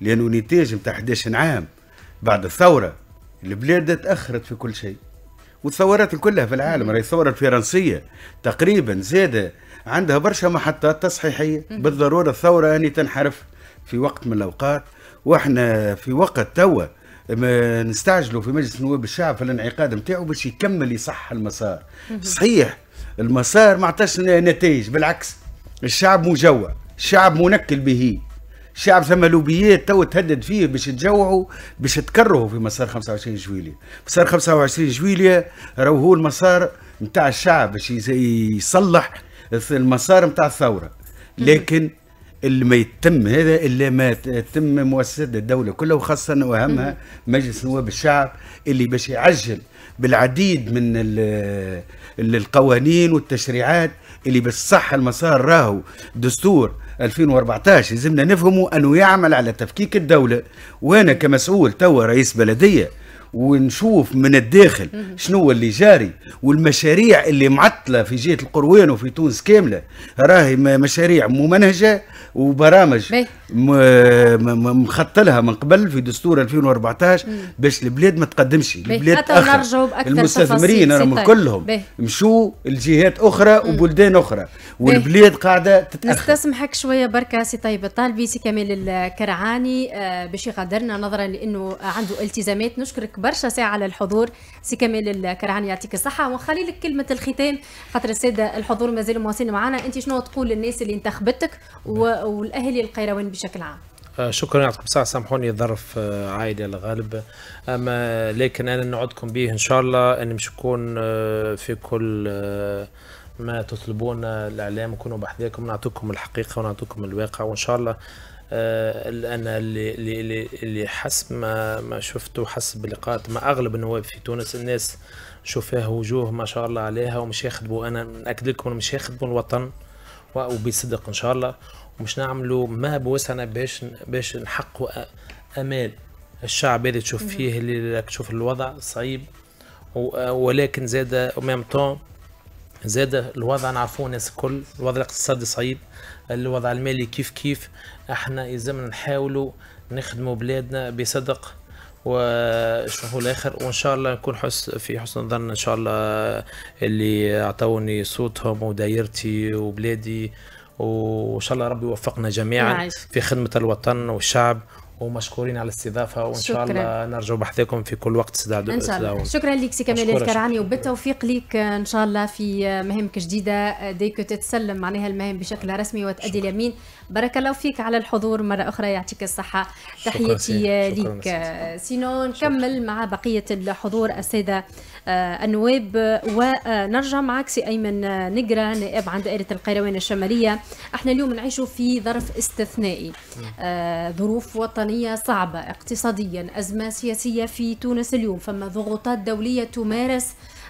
لانه نتاج نتاع 11 عام بعد الثوره البلاد تاخرت في كل شيء والثورات كلها في العالم راهي الثوره الفرنسيه تقريبا زاده عندها برشا محطات تصحيحيه بالضروره الثوره اني تنحرف في وقت من الاوقات واحنا في وقت توا نستعجلوا في مجلس النواب الشعب في الانعقاد نتاعو باش يكمل يصح المسار صحيح المسار ما عطاش نتائج بالعكس الشعب مجوع الشعب منكل به الشعب ثم لوبيات تو تهدد فيه باش تجوعوا باش تكرهوا في مسار 25 جويلية مسار 25 جويلية راهو هو المسار نتاع الشعب باش يصلح المسار نتاع الثورة لكن اللي ما يتم هذا الا ما تتم مؤسسات الدوله كلها وخاصه واهمها مجلس نواب الشعب اللي باش يعجل بالعديد من القوانين والتشريعات اللي بالصح المسار راهو دستور 2014 لازمنا نفهموا انه يعمل على تفكيك الدوله وانا كمسؤول توا رئيس بلديه ونشوف من الداخل شنو اللي جاري والمشاريع اللي معطله في جهه القروان وفي تونس كامله راهي مشاريع ممنهجه وبرامج مخطلها من قبل في دستور 2014 باش البلاد ما تقدمش البلاد اخر المستثمرين راهم طيب. كلهم مشوا لجهات اخرى وبلدان اخرى والبلاد قاعده تتاخر نستسمحك شويه بركه سي طيب الطالبي سي كمال الكرعاني آه، باش يغادرنا نظرا لانه عنده التزامات نشكرك برشا ساعه على الحضور سي كمال الكرعاني يعطيك الصحه ونخلي لك كلمه الختام خاطر الساده الحضور مازالوا مواصلين معنا انت شنو تقول للناس اللي انتخبتك والاهالي القيروان بشكل عام آه، شكرا يعطيكم الصحه سامحوني الظرف آه، عائلي الغالب اما آه، لكن انا نعودكم به ان شاء الله ان مش يكون في كل ما تطلبون الاعلام نكونوا بحذاكم نعطيكم الحقيقه ونعطيكم الواقع وان شاء الله انا اللي اللي اللي حسب ما ما شفته حسب لقاءات مع اغلب النواب في تونس الناس شوفها وجوه ما شاء الله عليها ومش يخدموا انا ناكد لكم مش يخدموا الوطن وبصدق ان شاء الله ومش نعملوا ما بوسعنا باش باش نحققوا امال الشعب هذا تشوف فيه اللي تشوف الوضع صعيب ولكن زاد ميم طون زاد الوضع نعرفوه الناس الكل الوضع الاقتصادي صعيب الوضع المالي كيف كيف احنا يلزمنا نحاولوا نخدموا بلادنا بصدق وشوفوا الاخر وان شاء الله نكون حس في حسن ظن ان شاء الله اللي اعطوني صوتهم ودايرتي وبلادي وان شاء الله ربي يوفقنا جميعا نعم. في خدمه الوطن والشعب ومشكورين على الاستضافه وان شاء الله نرجع بحثكم في كل وقت استدعوا ان شاء الله شكرا لك سي كمال الكرعاني وبالتوفيق لك ان شاء الله في مهمك جديده ديك تتسلم معناها المهام بشكل رسمي وتادي اليمين بارك الله فيك على الحضور مرة أخرى يعطيك الصحة تحياتي ليك سينو نكمل مع بقية الحضور السادة النواب آه، ونرجع معك سي أيمن آه، نقرة نائب عن دائرة القيروان الشمالية احنا اليوم نعيشوا في ظرف استثنائي آه، ظروف وطنية صعبة اقتصاديا أزمة سياسية في تونس اليوم فما ضغوطات دولية تمارس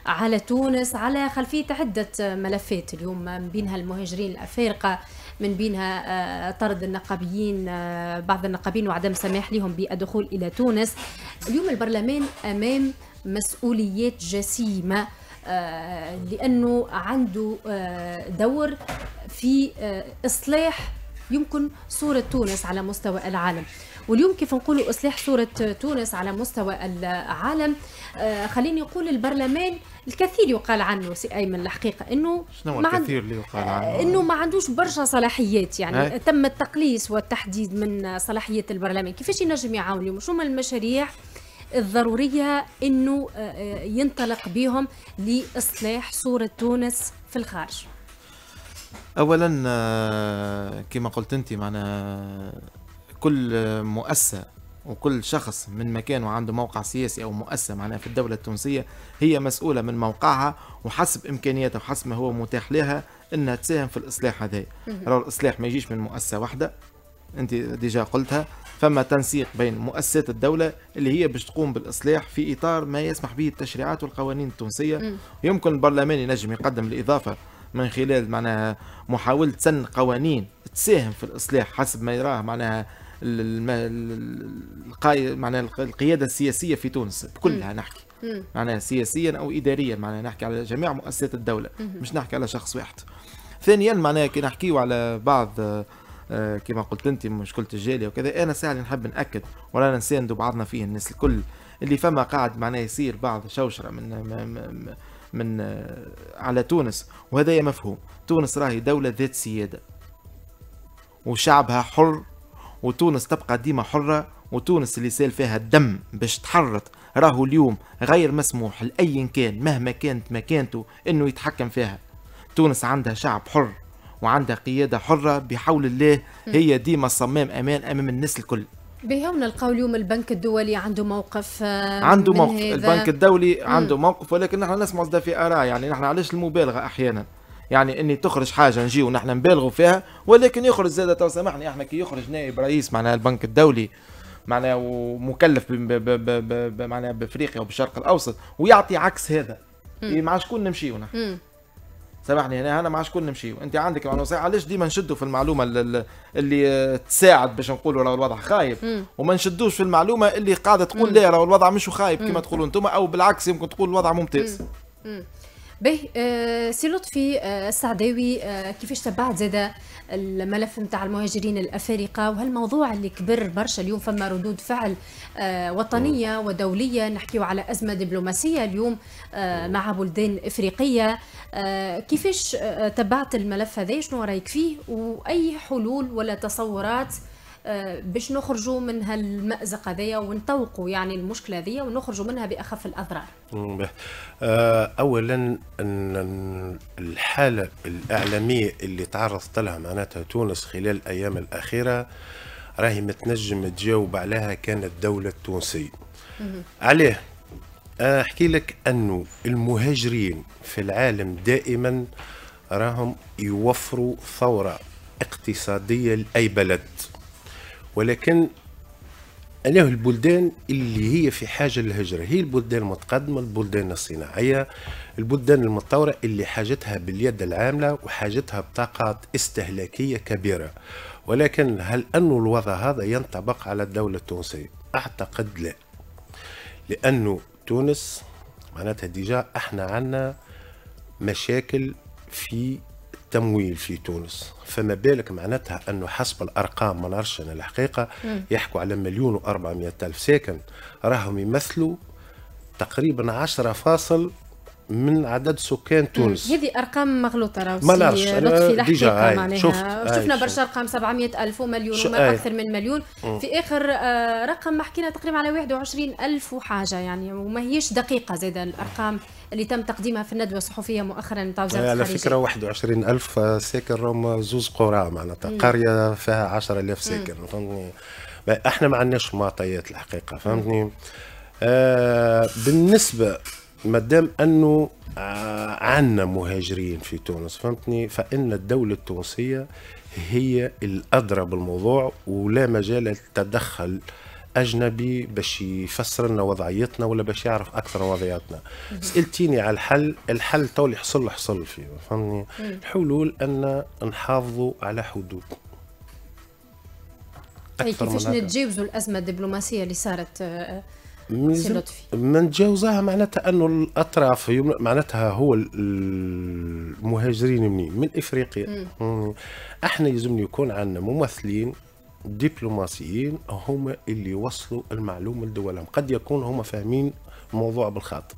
على تونس على خلفية عدة ملفات اليوم من بينها المهاجرين الأفارقة من بينها آه، طرد النقابيين آه، بعض النقابين وعدم سماح لهم بالدخول إلى تونس اليوم البرلمان أمام مسؤوليات جسيمة آه، لأنه عنده دور في إصلاح يمكن صورة تونس على مستوى العالم واليوم كيف نقولوا إصلاح صورة تونس على مستوى العالم آه، خليني نقول البرلمان الكثير يقال عنه سي ايمن الحقيقه انه شنو الكثير اللي يقال آه، عنه؟ انه ما عندوش برشا صلاحيات يعني هاي. تم التقليص والتحديد من صلاحيات البرلمان كيفاش ينجم يعاون اليوم شنو المشاريع الضروريه انه آه، ينطلق بهم لاصلاح صوره تونس في الخارج اولا كما قلت انت معنا كل مؤسسه وكل شخص من مكانه عنده موقع سياسي أو مؤسسة معناها في الدولة التونسية هي مسؤولة من موقعها وحسب إمكانياتها وحسب ما هو متاح لها أنها تساهم في الإصلاح هذا راهو الإصلاح ما يجيش من مؤسسة واحدة أنت ديجا قلتها فما تنسيق بين مؤسسات الدولة اللي هي باش تقوم بالإصلاح في إطار ما يسمح به التشريعات والقوانين التونسية يمكن البرلمان ينجم يقدم الإضافة من خلال معناها محاولة سن قوانين تساهم في الإصلاح حسب ما يراه معناها معناها القياده السياسيه في تونس كلها نحكي معناها سياسيا او اداريا معناها نحكي على جميع مؤسسات الدوله مش نحكي على شخص واحد ثانيا معناها كي نحكيو على بعض آه، كما قلت انت مشكله الجاليه وكذا انا ساعه نحب ناكد ورانا نساندوا بعضنا فيه الناس الكل اللي فما قاعد معناه يصير بعض شوشره من من آه، على تونس وهذا مفهوم تونس راهي دوله ذات سياده وشعبها حر وتونس تبقى ديما حرة وتونس اللي سال فيها الدم باش تحرط راهو اليوم غير مسموح لأي كان مهما كانت مكانته انه يتحكم فيها تونس عندها شعب حر وعندها قيادة حرة بحول الله هي ديما صمام أمان أمام الناس الكل بهم نلقاو اليوم البنك الدولي عنده موقف آه، عنده موقف البنك الدولي عنده موقف ولكن نحن نسمع في اراء يعني نحن علاش المبالغه احيانا يعني اني تخرج حاجه نجي ونحن نبالغوا فيها ولكن يخرج زاده تو سامحني احنا كي يخرج نائب رئيس معناها البنك الدولي معناها ومكلف معناها بافريقيا وبالشرق الاوسط ويعطي عكس هذا إيه، مع شكون نمشيو نحن سامحني هنا انا مع شكون نمشيو انت عندك معلومه يعني صحيحه علاش ديما نشدوا في المعلومه اللي تساعد باش نقولوا راه الوضع خايب وما نشدوش في المعلومه اللي قاعده تقول لا راه الوضع مش خايب كما تقولوا انتم او بالعكس يمكن تقول الوضع ممتاز مم. مم. به آه، سي لطفي آه، السعداوي آه، كيفاش تبعت زاده الملف نتاع المهاجرين الافارقه وهالموضوع اللي كبر برشا اليوم فما ردود فعل وطنيه ودوليه نحكيو على ازمه دبلوماسيه اليوم مع بلدان افريقيه كيفاش تبعت الملف هذا شنو رايك فيه واي حلول ولا تصورات آه آه، باش نخرجوا من هالمأزق هذايا ونطوقوا يعني المشكله هذه ونخرجوا منها باخف الاضرار. آه، اولا الحاله الاعلاميه اللي تعرضت لها معناتها تونس خلال الايام الاخيره راهي متنجم تجاوب عليها كانت الدوله التونسيه. عليه؟ آه، احكي لك انه المهاجرين في العالم دائما راهم يوفروا ثوره اقتصاديه لاي بلد. ولكن انه البلدان اللي هي في حاجه للهجره هي البلدان المتقدمه البلدان الصناعيه البلدان المتطوره اللي حاجتها باليد العامله وحاجتها بطاقات استهلاكيه كبيره ولكن هل انه الوضع هذا ينطبق على الدوله التونسيه اعتقد لا لانه تونس معناتها ديجا احنا عندنا مشاكل في التمويل في تونس فما بالك معناتها أنه حسب الأرقام ما نعرفش أنا الحقيقة يحكوا على مليون و ألف ساكن راهم يمثلوا تقريبا 10 فاصل من عدد سكان تونس هذه ارقام مغلوطه راهو ما نعرفش ديجا معناها شفت شفنا برشا ارقام 700 الف ومليون وما اكثر من مليون مم. في اخر آه، رقم حكينا تقريبا على 21 الف وحاجه يعني وما هيش دقيقه زاد الارقام اللي تم تقديمها في الندوه الصحفيه مؤخرا نتاع وزاره على فكره 21 الف ساكن راهم زوز قرى معناتها قريه فيها 10000 ساكن فهمتني احنا ما عندناش معطيات الحقيقه فهمتني آه بالنسبه مادام انه آه، عندنا مهاجرين في تونس فهمتني فان الدوله التونسيه هي الادرى بالموضوع ولا مجال للتدخل اجنبي باش يفسر لنا وضعيتنا ولا باش يعرف اكثر وضعيتنا سالتيني على الحل الحل تو اللي حصل حصل فيه فهمني الحلول ان نحافظوا على حدود اكثر كيفاش نتجاوزوا الازمه الدبلوماسيه اللي صارت آه، ما نتجاوزها معناتها انه الاطراف معناتها هو المهاجرين منين من افريقيا احنا يلزمني يكون عندنا ممثلين دبلوماسيين هما اللي وصلوا المعلومه لدولهم قد يكون هما فاهمين الموضوع بالخاطئ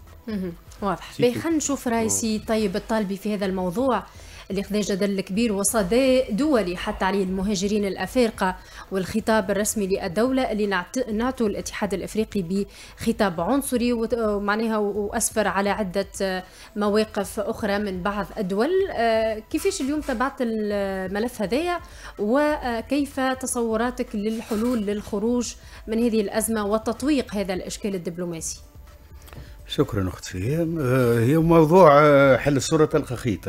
واضح خلينا نشوف سي طيب الطالبي في هذا الموضوع اللي خذا جدل كبير وصدى دولي حتى عليه المهاجرين الأفارقة والخطاب الرسمي للدولة اللي نعتوا الاتحاد الأفريقي بخطاب عنصري ومعناها وأسفر على عدة مواقف أخرى من بعض الدول آه، كيفاش اليوم تبعت الملف هذايا وكيف تصوراتك للحلول للخروج من هذه الأزمة وتطويق هذا الإشكال الدبلوماسي شكرا اختي هي موضوع آه، حل الصوره تلقى خيط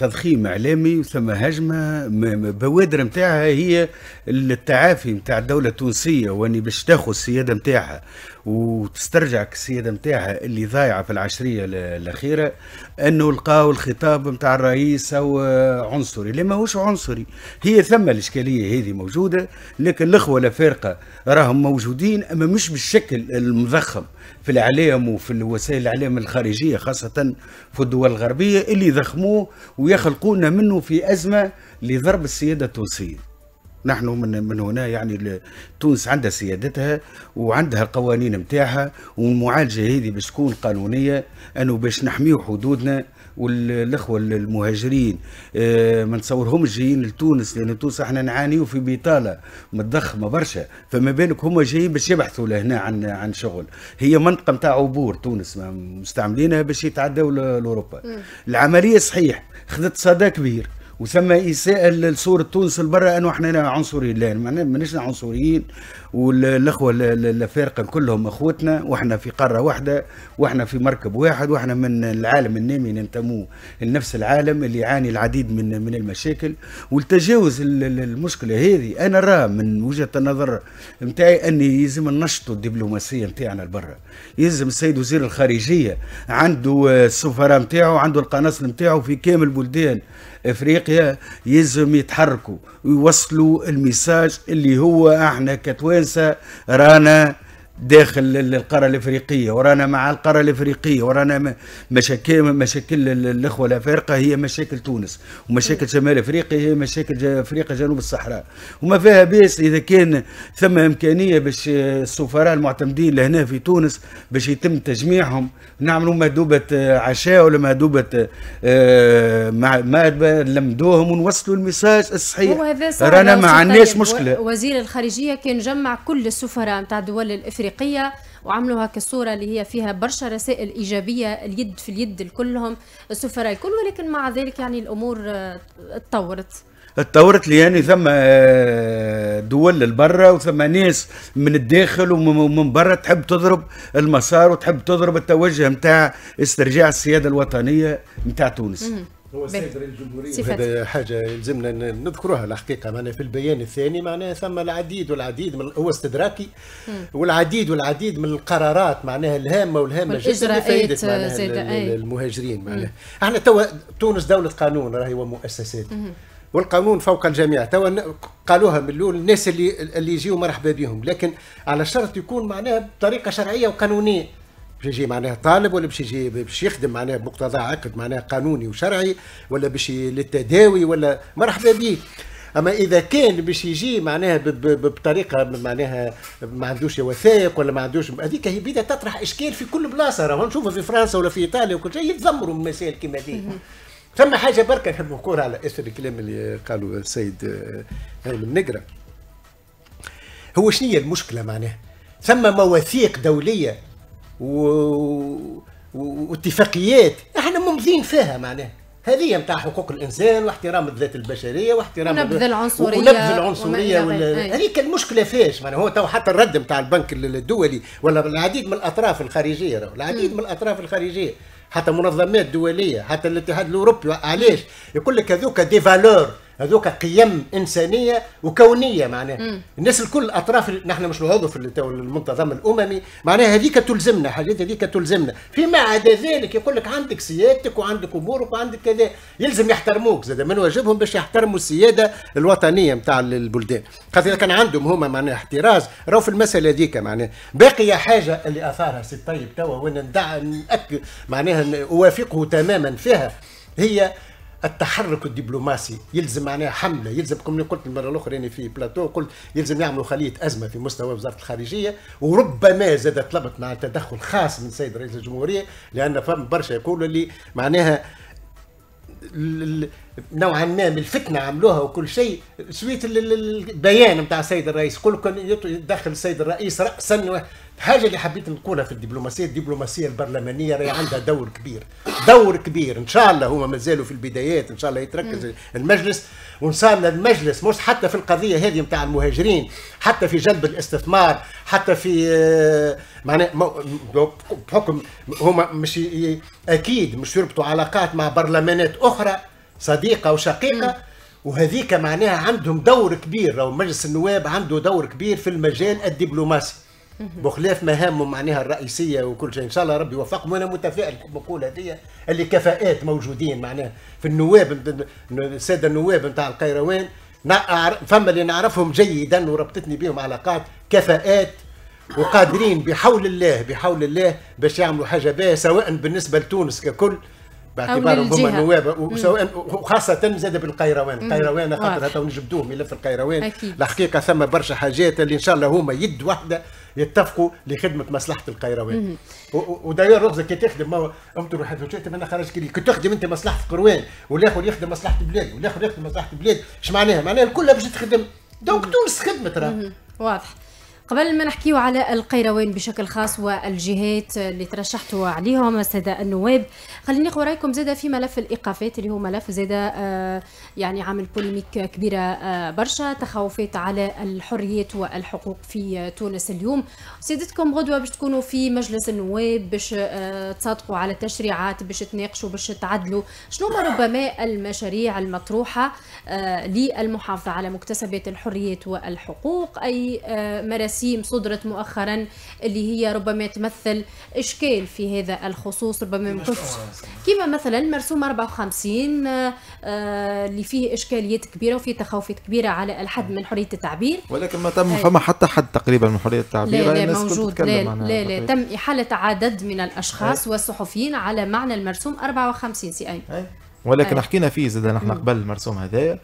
تضخيم اعلامي ثم هجمه بوادر نتاعها هي التعافي نتاع الدوله التونسيه واني باش تاخذ السياده نتاعها وتسترجع السيده نتاعها اللي ضايعه في العشريه الاخيره انه لقاو الخطاب نتاع الرئيس او عنصري لما هوش عنصري هي ثم الاشكاليه هذه موجوده لكن الاخوه الافارقه راهم موجودين اما مش بالشكل المضخم في الاعلام وفي وسائل الاعلام الخارجيه خاصه في الدول الغربيه اللي ضخموه ويخلقونا منه في ازمه لضرب السياده التونسيه نحن من من هنا يعني تونس عندها سيادتها وعندها القوانين نتاعها والمعالجه هذه باش تكون قانونيه انه باش نحميو حدودنا والاخوه المهاجرين اه ما نصورهمش جايين لتونس لان تونس احنا نعانيو في بطاله متضخمه برشا فما بالك هما جايين باش يبحثوا لهنا عن عن شغل هي منطقه نتاع عبور تونس مستعملينها باش يتعداوا لاوروبا العمليه صحيح خذت صدى كبير وثم اساءه لصوره تونس لبرا انه احنا عنصريين لا ماناش عنصريين والاخوه الافارقه كلهم اخوتنا واحنا في قاره واحده واحنا في مركب واحد واحنا من العالم النامي ننتموا لنفس العالم اللي يعاني العديد من من المشاكل والتجاوز المشكله هذه انا راه من وجهه النظر نتاعي اني يلزم ننشطوا الدبلوماسيه نتاعنا لبرا يلزم السيد وزير الخارجيه عنده السفراء نتاعو عنده القناصل نتاعو في كامل البلدان افريقيا يلزم يتحركوا ويوصلوا الميساج اللي هو احنا كتوانسه رانا داخل القاره الافريقيه ورانا مع القاره الافريقيه ورانا مشاكل مشاكل الاخوه الافارقه هي مشاكل تونس ومشاكل شمال افريقيا هي مشاكل افريقيا جنوب الصحراء وما فيها باس اذا كان ثم امكانيه باش السفراء المعتمدين لهنا في تونس باش يتم تجميعهم نعملوا مهدوبه آه، عشاء ولا مهدوبه آه، ما نلمدوهم ونوصلوا الميساج الصحيح رانا ما عندناش مشكله وزير الخارجيه كان جمع كل السفراء نتاع الدول الافريقيه افريقيه هكا الصورة اللي هي فيها برشا رسائل ايجابيه اليد في اليد لكلهم السفراء الكل ولكن مع ذلك يعني الامور آه، تطورت تطورت لي يعني ثم آه، دول للبرا وثم ناس من الداخل ومن برا تحب تضرب المسار وتحب تضرب التوجه نتاع استرجاع السياده الوطنيه نتاع تونس هو السيد الجمهورية هذا حاجة يلزمنا نذكرها الحقيقة معناها في البيان الثاني معناها ثم العديد والعديد من هو استدراكي والعديد والعديد من القرارات معناها الهامة والهامة جدا فايدة معناها المهاجرين معناها احنا توا تونس دولة قانون راهي ومؤسسات والقانون فوق الجميع توا قالوها من الاول الناس اللي اللي يجيو مرحبا بهم لكن على شرط يكون معناها بطريقه شرعيه وقانونيه باش يجي معناها طالب ولا باش يجي باش يخدم معناها بمقتضى عقد معناها قانوني وشرعي ولا باش للتداوي ولا مرحبا به اما اذا كان باش يجي معناها بطريقه معناها ما عندوش وثائق ولا ما عندوش هذيك هي بدا تطرح اشكال في كل بلاصه راهو نشوفها في فرنسا ولا في ايطاليا وكل شيء يتذمروا من مسائل كيما دي ثم حاجه بركه نحب نقول على اثر الكلام اللي قالوا السيد هيمن آه، النقره هو شنو هي المشكله معناها ثم مواثيق دوليه واتفاقيات احنا ممضين فيها معناها هذه نتاع حقوق الانسان واحترام الذات البشريه واحترام ونبذ العنصريه ونبذ العنصريه وال... هذيك المشكله فيش معناها هو تو حتى الرد نتاع البنك الدولي ولا العديد من الاطراف الخارجيه رو. العديد م. من الاطراف الخارجيه حتى منظمات دوليه حتى الاتحاد الاوروبي علاش يقول لك هذوك دي فالور هذوك قيم انسانيه وكونيه معناها الناس الكل اطراف نحن مش نهضوا في المنتظم الاممي معناها هذيك تلزمنا حاجات هذيك تلزمنا فيما عدا ذلك يقول لك عندك سيادتك وعندك امورك وعندك كذا يلزم يحترموك زاد من واجبهم باش يحترموا السياده الوطنيه نتاع البلدان خاطر اذا كان عندهم هما معناها احتراز راهو في المساله هذيك معناها باقيه حاجه اللي اثارها سي طيب توا وانا ناكد معناها اوافقه تماما فيها هي التحرك الدبلوماسي يلزم معناها حمله يلزم كما قلت المره الاخرى يعني في بلاتو قلت يلزم يعملوا خليه ازمه في مستوى وزاره الخارجيه وربما زاد طلبت مع تدخل خاص من السيد رئيس الجمهوريه لان فهم برشا يقولوا اللي معناها نوعا ما من الفتنه عملوها وكل شيء سويت البيان نتاع السيد الرئيس كل كان يدخل السيد الرئيس راسا الحاجه اللي حبيت نقولها في الدبلوماسيه الدبلوماسيه البرلمانيه راهي عندها دور كبير دور كبير ان شاء الله هما مازالوا في البدايات ان شاء الله يتركز مم. المجلس وان شاء الله المجلس مش حتى في القضيه هذه نتاع المهاجرين حتى في جلب الاستثمار حتى في آه، معناه بحكم هما مش اكيد مش يربطوا علاقات مع برلمانات اخرى صديقه وشقيقه مم. وهذيك معناها عندهم دور كبير او مجلس النواب عنده دور كبير في المجال الدبلوماسي بخلاف مهامهم معناها الرئيسيه وكل شيء ان شاء الله ربي يوفقهم وانا متفائل بقول هذه اللي كفاءات موجودين معناها في النواب الساده النواب نتاع القيروان فما اللي نعرفهم جيدا وربطتني بهم علاقات كفاءات وقادرين بحول الله بحول الله باش يعملوا حاجه باهيه سواء بالنسبه لتونس ككل باعتبارهم هم النواب وسواء وخاصه زاد بالقيروان القيروان خاطر تو نجبدوه ملف القيروان الحقيقه ثم برشا حاجات اللي ان شاء الله هما يد واحده يتفقوا لخدمه مصلحه القيروان ودايور رغزه كي تخدم ما انطر واحد انا خرج كي تخدم انت مصلحه القروان والاخر يخدم مصلحه البلاد والاخر يخدم مصلحه البلاد اش معناها معناها الكل باش تخدم دونك تونس خدمت راه واضح قبل ما نحكيو على القيروان بشكل خاص والجهات اللي ترشحتوا عليهم السادة النواب خليني نقرا رايكم زادة في ملف الإيقافات اللي هو ملف زادة آه، يعني عامل بوليميك كبيرة آه، برشا تخوفات على الحريات والحقوق في تونس اليوم سيدتكم غدوة باش تكونوا في مجلس النواب باش آه، تصادقوا على التشريعات باش تناقشوا باش تعدلوا شنو ما ربما المشاريع المطروحة للمحافظة على مكتسبات الحريات والحقوق أي مراسم تقسيم صدرت مؤخرا اللي هي ربما تمثل إشكال في هذا الخصوص ربما كما مثلا مرسوم 54 آه، آه، اللي فيه إشكاليات كبيرة وفيه تخوفات كبيرة على الحد نعم. من حرية التعبير ولكن ما تم فما حتى حد تقريبا من حرية التعبير لا لا يعني موجود لا لا, لا طيب. تم إحالة عدد من الأشخاص والصحفيين على معنى المرسوم 54 سي أي ولكن أي. حكينا فيه زاد نحن قبل المرسوم هذايا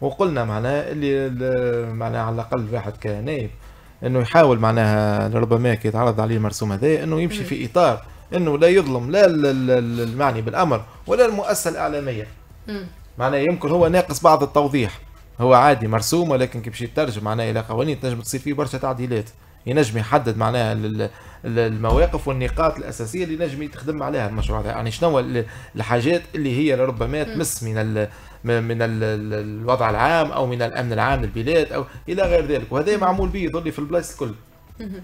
وقلنا معناه اللي معناه على الاقل واحد كنائب انه يحاول معناها ربما يتعرض عليه المرسوم هذا انه يمشي في اطار انه لا يظلم لا المعني بالامر ولا المؤسسه الاعلاميه معناها يمكن هو ناقص بعض التوضيح هو عادي مرسوم ولكن كي يمشي يترجم معناها الى قوانين تنجم تصير فيه برشا تعديلات ينجم يحدد معناها المواقف والنقاط الاساسيه اللي نجم تخدم عليها المشروع هذا يعني شنو الحاجات اللي هي ربما تمس من من الوضع العام او من الامن العام للبلاد او الى غير ذلك وهذا معمول به يظل في البلايص الكل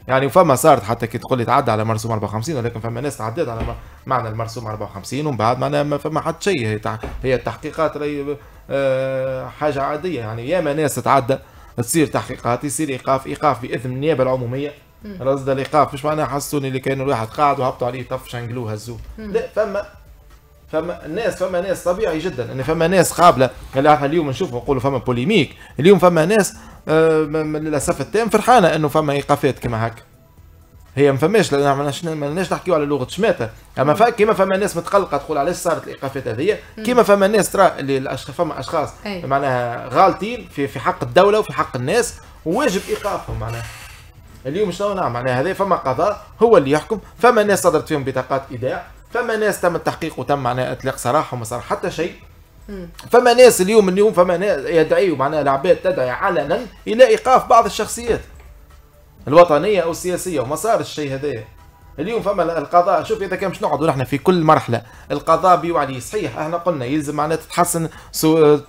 يعني فما صارت حتى كي تقول لي تعدى على مرسوم 54 ولكن فما ناس تعدات على معنى المرسوم 54 ومن بعد معناها ما فما حتى شيء هي التحقيقات راهي حاجه عاديه يعني ياما ناس تعدى تصير تحقيقات يصير ايقاف ايقاف باذن النيابه العموميه رصد الايقاف مش معناها حسوني اللي كان الواحد قاعد وهبطوا عليه طف شنقلوه هزوه لا فما فما الناس فما ناس طبيعي جدا ان يعني فما ناس قابله اللي يعني احنا اليوم نشوف نقولوا فما بوليميك اليوم فما ناس آه، للاسف التام فرحانه انه فما ايقافات كما هكا هي ما فماش ما لناش نحكيو على لغه شماته اما فا كيما فما ناس متقلقه تقول علاش صارت الايقافات هذه كيما فما ناس ترى اللي فما اشخاص أي. معناها غالطين في في حق الدوله وفي حق الناس وواجب ايقافهم معناها اليوم شنو نعمل معناها هذا فما قضاء هو اللي يحكم فما ناس صدرت فيهم بطاقات ايداع فما ناس تم التحقيق وتم معناها اطلاق سراحه وما صار حتى شيء فما ناس اليوم اليوم فما ناس يدعي معناها العباد تدعي علنا الى ايقاف بعض الشخصيات الوطنيه او السياسيه وما صار الشيء هذا اليوم فما القضاء شوف اذا كان باش نقعدوا نحن في كل مرحله القضاء بيو عليه صحيح احنا قلنا يلزم معناها تتحسن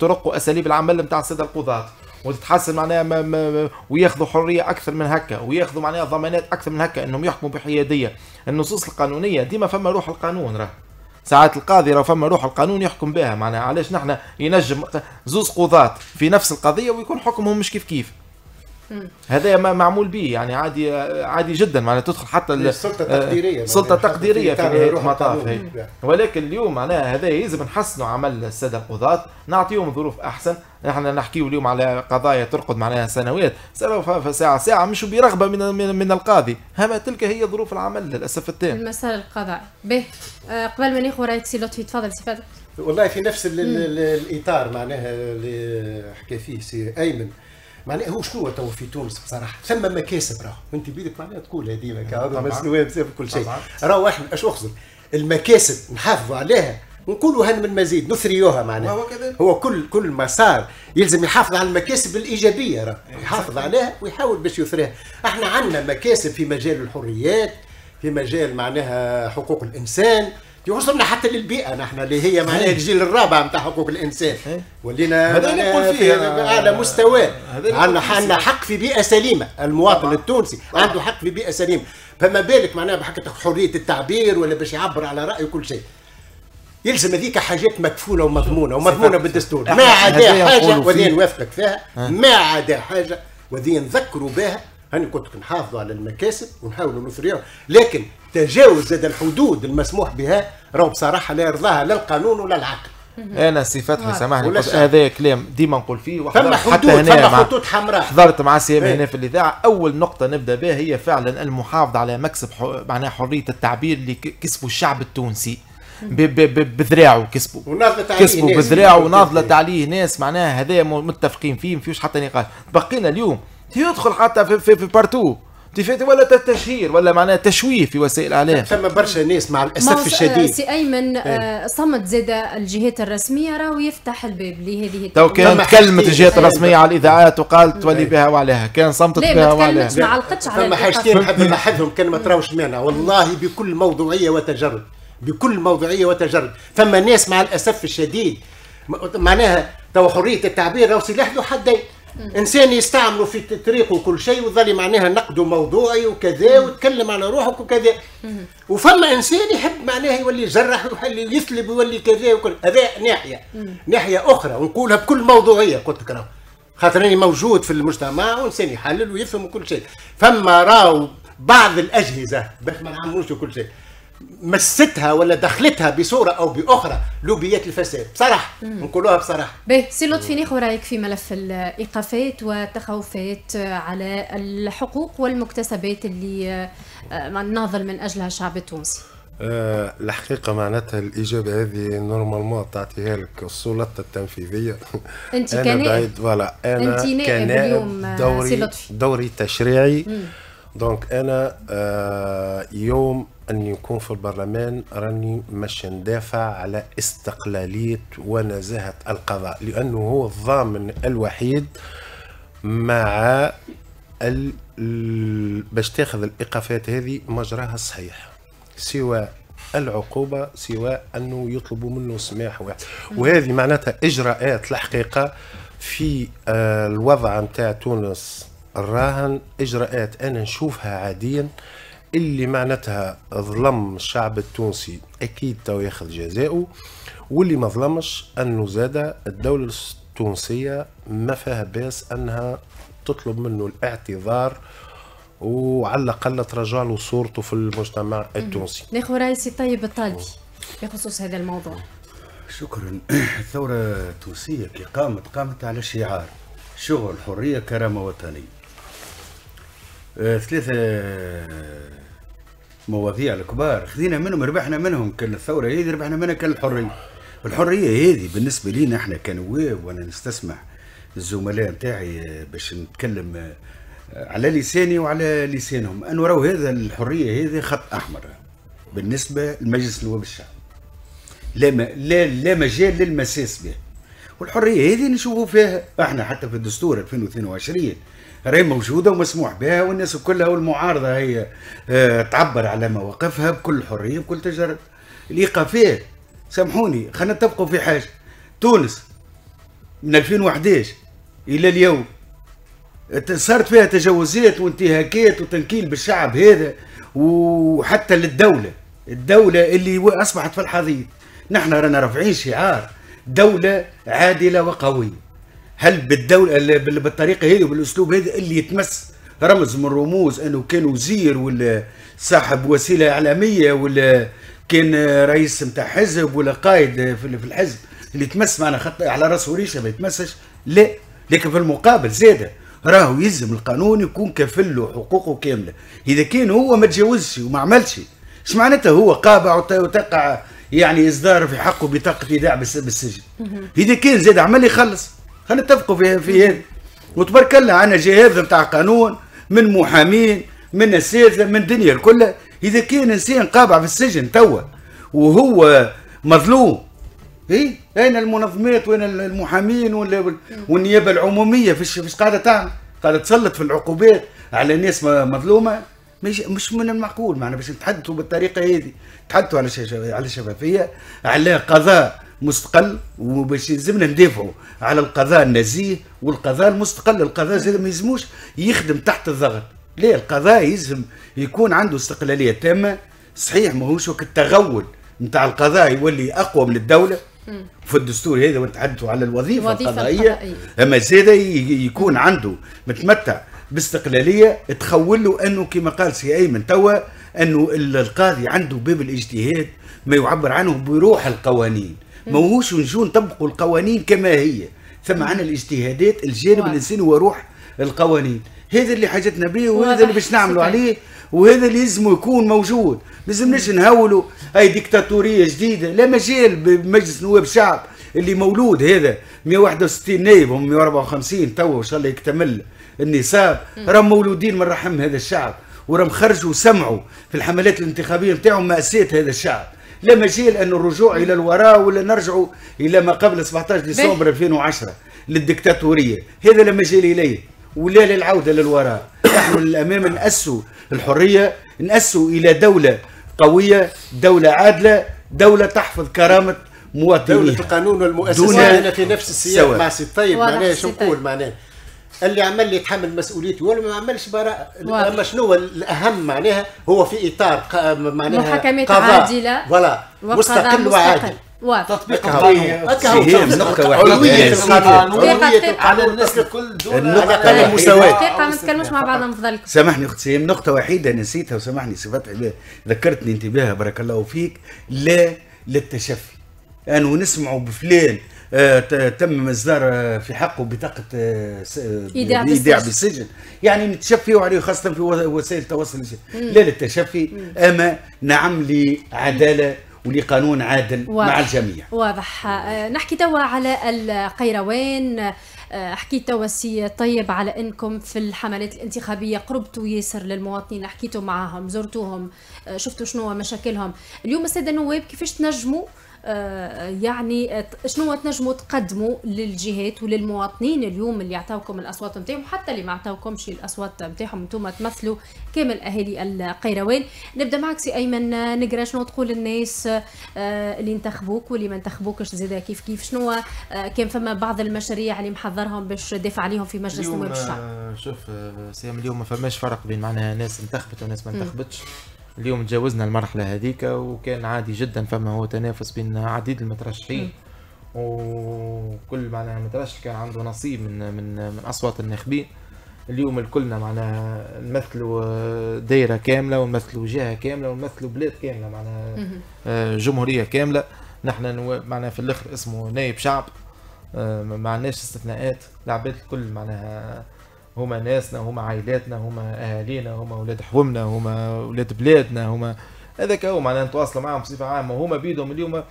طرق واساليب العمل نتاع الساده القضاه وتتحسن معناها ما ما وياخذوا حريه اكثر من هكا وياخذوا معناها ضمانات اكثر من هكا انهم يحكموا بحياديه النصوص القانونيه ديما فما روح القانون راه ساعات القاضي راه فما روح القانون يحكم بها معناها علاش نحنا ينجم زوز قضاة في نفس القضيه ويكون حكمهم مش كيف كيف هذا معمول به يعني عادي عادي جدا معناها تدخل حتى السلطه التقديريه آه، سلطه تقديريه في نهايه المطاف نعم. ولكن اليوم معناها هذا لازم نحسنوا عمل الساده القضاة نعطيهم ظروف احسن احنا نحكيو اليوم على قضايا ترقد معناها سنوات ساعة ساعة مش برغبة من من, من القاضي هما تلك هي ظروف العمل للأسف التام المسار القضائي به آه، قبل ما ناخذ رأيك سي لطفي تفضل سي والله في نفس الاطار معناها اللي حكى فيه سي ايمن معناها هو شنو تو في تونس بصراحه ثم مكاسب راهو انت بيدك معناها تقول هذه خمس نواب بزاف كل شيء راهو احنا اش اقصد المكاسب نحافظوا عليها ونقولوا هن من مزيد نثريوها معناها هو, هو كل كل مسار يلزم يحافظ على المكاسب الايجابيه راه إيه، يحافظ عليها ويحاول باش يثريها احنا عندنا مكاسب في مجال الحريات في مجال معناها حقوق الانسان دي وصلنا حتى للبيئه نحن اللي هي معناها الجيل الرابع نتاع حقوق الانسان ولينا هذا نقول يعني فيه على مستوى عندنا عندنا حق في بيئه سليمه المواطن التونسي عنده حق في بيئه سليمه فما بالك معناها بحق حريه التعبير ولا باش يعبر على رايه وكل شيء يلزم هذيك حاجات مكفوله ومضمونه ومضمونه بالدستور ما عدا حاجه وذي نوافقك فيها ما عدا حاجه وذي نذكروا بها هاني كنت نحافظوا على المكاسب ونحاولوا نثريوها لكن تجاوز زاد الحدود المسموح بها راهو بصراحه لا يرضاها لا القانون ولا العقل انا صفات سامحني هذا كلام ديما نقول فيه فما حتى هنا فما خطوط حمراء حضرت مع سيام إيه. هنا في الاذاعه اول نقطه نبدا بها هي فعلا المحافظه على مكسب معناها حريه التعبير اللي كسبه الشعب التونسي بذراعه كسبوا كسبوا بذراعه وناضلت إيه. عليه ناس معناها هذا متفقين فيه ما فيهوش حتى نقاش بقينا اليوم يدخل حتى في, في, في بارتو تفيت ولا تشهير ولا معناها تشويه في وسائل الاعلام ثم برشا ناس مع الاسف الشديد سي ايمن إيه. آه، صمت زاد الجهات الرسميه راهو يفتح الباب لهذه تو كان تكلمت الجهات الرسميه على الاذاعات وقالت إيه. تولي بها وعليها كان صمتت بها وعليها ما علقتش على ثم حاجتين نحب نحدهم كان ما تراوش معنا والله بكل موضوعيه وتجرد بكل موضوعيه وتجرد ثم ناس مع الاسف الشديد معناها تو حريه التعبير راهو سلاح ذو حدين انسان يستعملوا في تطريقه كل شيء وظل معناها نقد موضوعي وكذا وتكلم على روحك وكذا وفما انسان يحب معناها يولي يجرح ويولي يسلب ويولي كذا وكل هذا ناحيه ناحيه اخرى ونقولها بكل موضوعيه قلت لك خاطر موجود في المجتمع وانسان يحلل ويفهم كل شيء فما راو بعض الاجهزه باش ما نعملوش كل شيء مستها ولا دخلتها بصوره او باخرى لوبيات الفساد بصراحه نقولوها بصراحه باهي سي لطفي ناخذ رايك في ملف الايقافات والتخوفات على الحقوق والمكتسبات اللي آه، ناضل من اجلها الشعب التونسي أه الحقيقة معناتها الإجابة هذه نورمالمون تعطيها لك السلطة التنفيذية أنت كنائب بعيد فوالا أنا أنت كنائب آه، دوري دوري تشريعي مم. دونك أنا آه يوم أن يكون في البرلمان راني مش ندافع على استقلالية ونزاهة القضاء لأنه هو الضامن الوحيد مع ال... باش تاخذ الإيقافات هذه مجراها الصحيح سوى العقوبة سوى أنه يطلبوا منه سماح واحد وهذه معناتها إجراءات الحقيقة في آه، الوضع نتاع تونس الراهن إجراءات أنا نشوفها عاديا اللي معناتها ظلم الشعب التونسي اكيد تو ياخذ جزاؤه واللي ما ظلمش انه زاد الدوله التونسيه ما فيها باس انها تطلب منه الاعتذار وعلى الاقل ترجع له صورته في المجتمع التونسي. ناخذ راي سي طيب الطالبي بخصوص هذا الموضوع. شكرا الثوره التونسيه كي قامت قامت على شعار شغل حريه كرامه وطنيه. آه ثلاثه مواضيع الكبار خذينا منهم ربحنا منهم كان الثوره هذه ربحنا منها كان الحريه الحريه هذه بالنسبه لينا احنا كنواب وانا نستسمع الزملاء نتاعي باش نتكلم آه، على لساني وعلى لسانهم انه راهو هذا الحريه هذه خط احمر بالنسبه لمجلس النواب الشعب لا لا لا مجال للمساس به والحريه هذه نشوفوا فيها احنا حتى في الدستور 2022 راهي موجوده ومسموح بها والناس كلها والمعارضه هي آه، تعبر على مواقفها بكل حريه بكل تجربه الايقافات سامحوني خلينا نتفقوا في حاجه تونس من 2011 الى اليوم صارت فيها تجاوزات وانتهاكات وتنكيل بالشعب هذا وحتى للدوله الدوله اللي اصبحت في الحضيض نحن رانا رافعين شعار دوله عادله وقويه هل بالدوله بالطريقه هذه وبالاسلوب هذا اللي يتمس رمز من الرموز انه كان وزير ولا صاحب وسيله اعلاميه ولا كان رئيس نتاع حزب ولا قائد في الحزب اللي تمس معنا خط على راسه وريشه ما يتمسش لا لكن في المقابل زاده راهو يلزم القانون يكون كفل له حقوقه كامله اذا كان هو ما تجاوزش وما عملش اش معناتها هو قابع وتقع يعني اصدار في حقه بطاقه ايداع بالسجن اذا كان زاد عمل يخلص نتفقوا في في هذا وتبارك الله عندنا جهاز نتاع قانون من محامين من اساتذه من الدنيا الكل اذا كان انسان قابع في السجن توا وهو مظلوم اي اين المنظمات وين المحامين والنيابه العموميه فيش فيش قاعده تعمل قاعده تسلط في العقوبات على ناس مظلومه مش مش من المعقول معنا باش نتحدثوا بالطريقه هذه نتحدثوا على على شفافيه على قضاء مستقل وباش يلزمنا ندافعوا على القضاء النزيه والقضاء المستقل القضاء زاد ما يلزموش يخدم تحت الضغط لا القضاء يلزم يكون عنده استقلاليه تامه صحيح ماهوش وك التغول نتاع القضاء يولي اقوى من الدوله في الدستور هذا ونتحدثوا على الوظيفه القضائيه اما زاد يكون عنده متمتع باستقلاليه تخول له انه كما قال سي ايمن توا انه القاضي عنده باب الاجتهاد ما يعبر عنه بروح القوانين ماهوش نجو نطبقوا القوانين كما هي ثم عندنا الاجتهادات الجانب الانساني وروح القوانين هذا اللي حاجتنا به وهذا اللي باش نعملوا عليه وهذا اللي لازم يكون موجود ما لازمناش نهولوا اي ديكتاتوريه جديده لا مجال بمجلس نواب شعب اللي مولود هذا 161 نائب هم 154 توا ان شاء الله يكتمل النصاب راهم مولودين من رحم هذا الشعب وراهم خرجوا وسمعوا في الحملات الانتخابيه نتاعهم ماساه هذا الشعب لا مجال أن الرجوع إلى الوراء ولا نرجعوا إلى ما قبل 17 ديسمبر 2010 للديكتاتوريه هذا لا مجال إليه ولا للعودة للوراء نحن للامام نأسوا الحرية نأسوا إلى دولة قوية دولة عادلة دولة تحفظ كرامة مواطنيها دولة القانون والمؤسسة في نفس السياق مع سي طيب معناها شو نقول معناها اللي عمل لي يتحمل مسؤوليته ولا ما عملش براءه اما شنو الاهم معناها هو في اطار معناها محاكمات عادله ولا مستقل وعادل تطبيق قانون هي نقطة واحدة على, الناس الكل دون النقطة المساواة ما نتكلموش مع بعضنا من فضلك سامحني أخت سيم نقطة وحيدة نسيتها وسامحني صفات ذكرتني أنت بها بارك الله فيك لا للتشفي يعني نسمعوا بفلان آه تم اصدار آه، في حقه بطاقه آه، آه، ايداع بالسجن يعني نتشفيوا عليه خاصه في وسائل التواصل لا للتشفي اما نعم لعداله ولقانون عادل واضح. مع الجميع واضح نحكي توا على القيروان حكيت توا طيب على انكم في الحملات الانتخابيه قربتوا ياسر للمواطنين حكيتوا معاهم زرتوهم آه، شفتوا شنو مشاكلهم اليوم الساده النواب كيفاش تنجموا آه، يعني آه، شنو تنجموا تقدموا للجهات وللمواطنين اليوم اللي عطاوكم الاصوات نتاعهم حتى اللي ما عطاوكمش الاصوات نتاعهم انتم تمثلوا كامل اهالي القيروان نبدا معك سي ايمن نقرا شنو تقول الناس اللي انتخبوك واللي ما انتخبوكش زاده كيف كيف شنو كان فما بعض المشاريع اللي محضرهم باش دافع عليهم في مجلس نواب الشعب شوف سيام اليوم ما فماش فرق بين معناها ناس انتخبت وناس ما انتخبتش اليوم تجاوزنا المرحله هذيك وكان عادي جدا فما هو تنافس بين عديد المترشحين وكل معناها مترشح كان عنده نصيب من من من اصوات الناخبين اليوم الكلنا معناها نمثلوا دايره كامله ونمثلوا جهه كامله ونمثلوا بلاد كامله معناها آه، جمهوريه كامله نحن معناها في الاخر اسمه نايب شعب آه، ما عندناش استثناءات العباد الكل معناها هما ناسنا هما عائلاتنا هما اهالينا هما اولاد حومنا هما اولاد بلادنا هما هذاك هو معناها نتواصلوا معاهم بصفه عامه هما بيدهم اليوم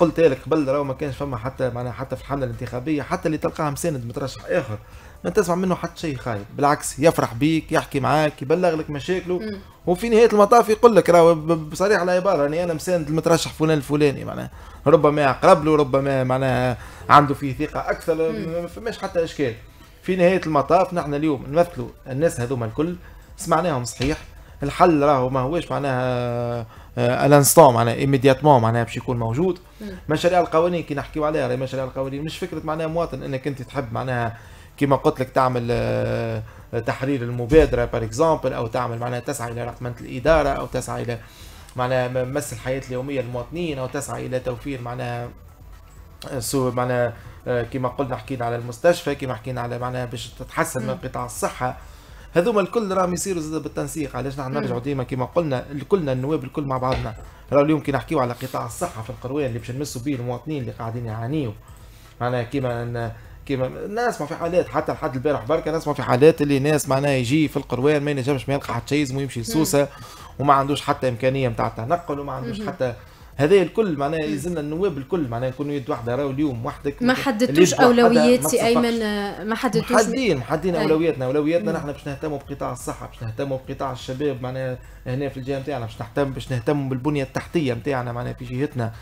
قلت لك قبل راهو ما كانش فما حتى معناها حتى في الحمله الانتخابيه حتى اللي تلقاه مساند مترشح اخر ما تسمع منه حتى شيء خايب بالعكس يفرح بيك يحكي معاك يبلغ لك مشاكله وفي نهايه المطاف يقول لك راهو بصريح العباره اني يعني انا مساند المترشح فلان الفلاني معناها ربما اقرب له ربما معناها عنده فيه ثقه اكثر ما فماش حتى اشكال في نهاية المطاف نحن اليوم نمثلوا الناس هذوما الكل سمعناهم صحيح الحل راهو ما هوش معناها الانستون آه، معناها ايميدياتمون معناها باش يكون موجود مشاريع القوانين كي نحكيو عليها راهي مشاريع القوانين مش فكره معناها مواطن انك انت تحب معناها كما قلت لك تعمل آه، تحرير المبادره بار اكزومبل او تعمل معناها تسعى الى رقمنه الاداره او تسعى الى معناها مس الحياه اليوميه للمواطنين او تسعى الى توفير معناها آه، سو معناها آه، كما قلنا حكينا على المستشفى كما حكينا على معناها باش تتحسن من قطاع الصحه هذوما الكل راهم يصيروا زاد بالتنسيق علاش نحن نرجعوا ديما كما قلنا كلنا النواب الكل مع بعضنا راهو اليوم كي نحكيو على قطاع الصحه في القروية اللي باش نمسوا به المواطنين اللي قاعدين يعانيوا معناها كيما كيما ما في حالات حتى لحد البارح بركه ما في حالات اللي ناس معناها يجي في القروان ما ينجمش ما يلقى حتى شيء يلزمو يمشي لسوسه وما عندوش حتى امكانيه نتاع التنقل وما عندوش حتى هذا الكل معناها يلزمنا النواب الكل معناها يكونوا يد واحده راهو اليوم وحدك ما حددتوش اولويات سي ايمن آه، ما حددتوش محددين محددين اولوياتنا اولوياتنا نحن باش نهتموا بقطاع الصحه باش نهتموا بقطاع الشباب معناها هنا في الجهه نتاعنا باش نهتم باش نهتموا بالبنيه التحتيه نتاعنا معناها في جهتنا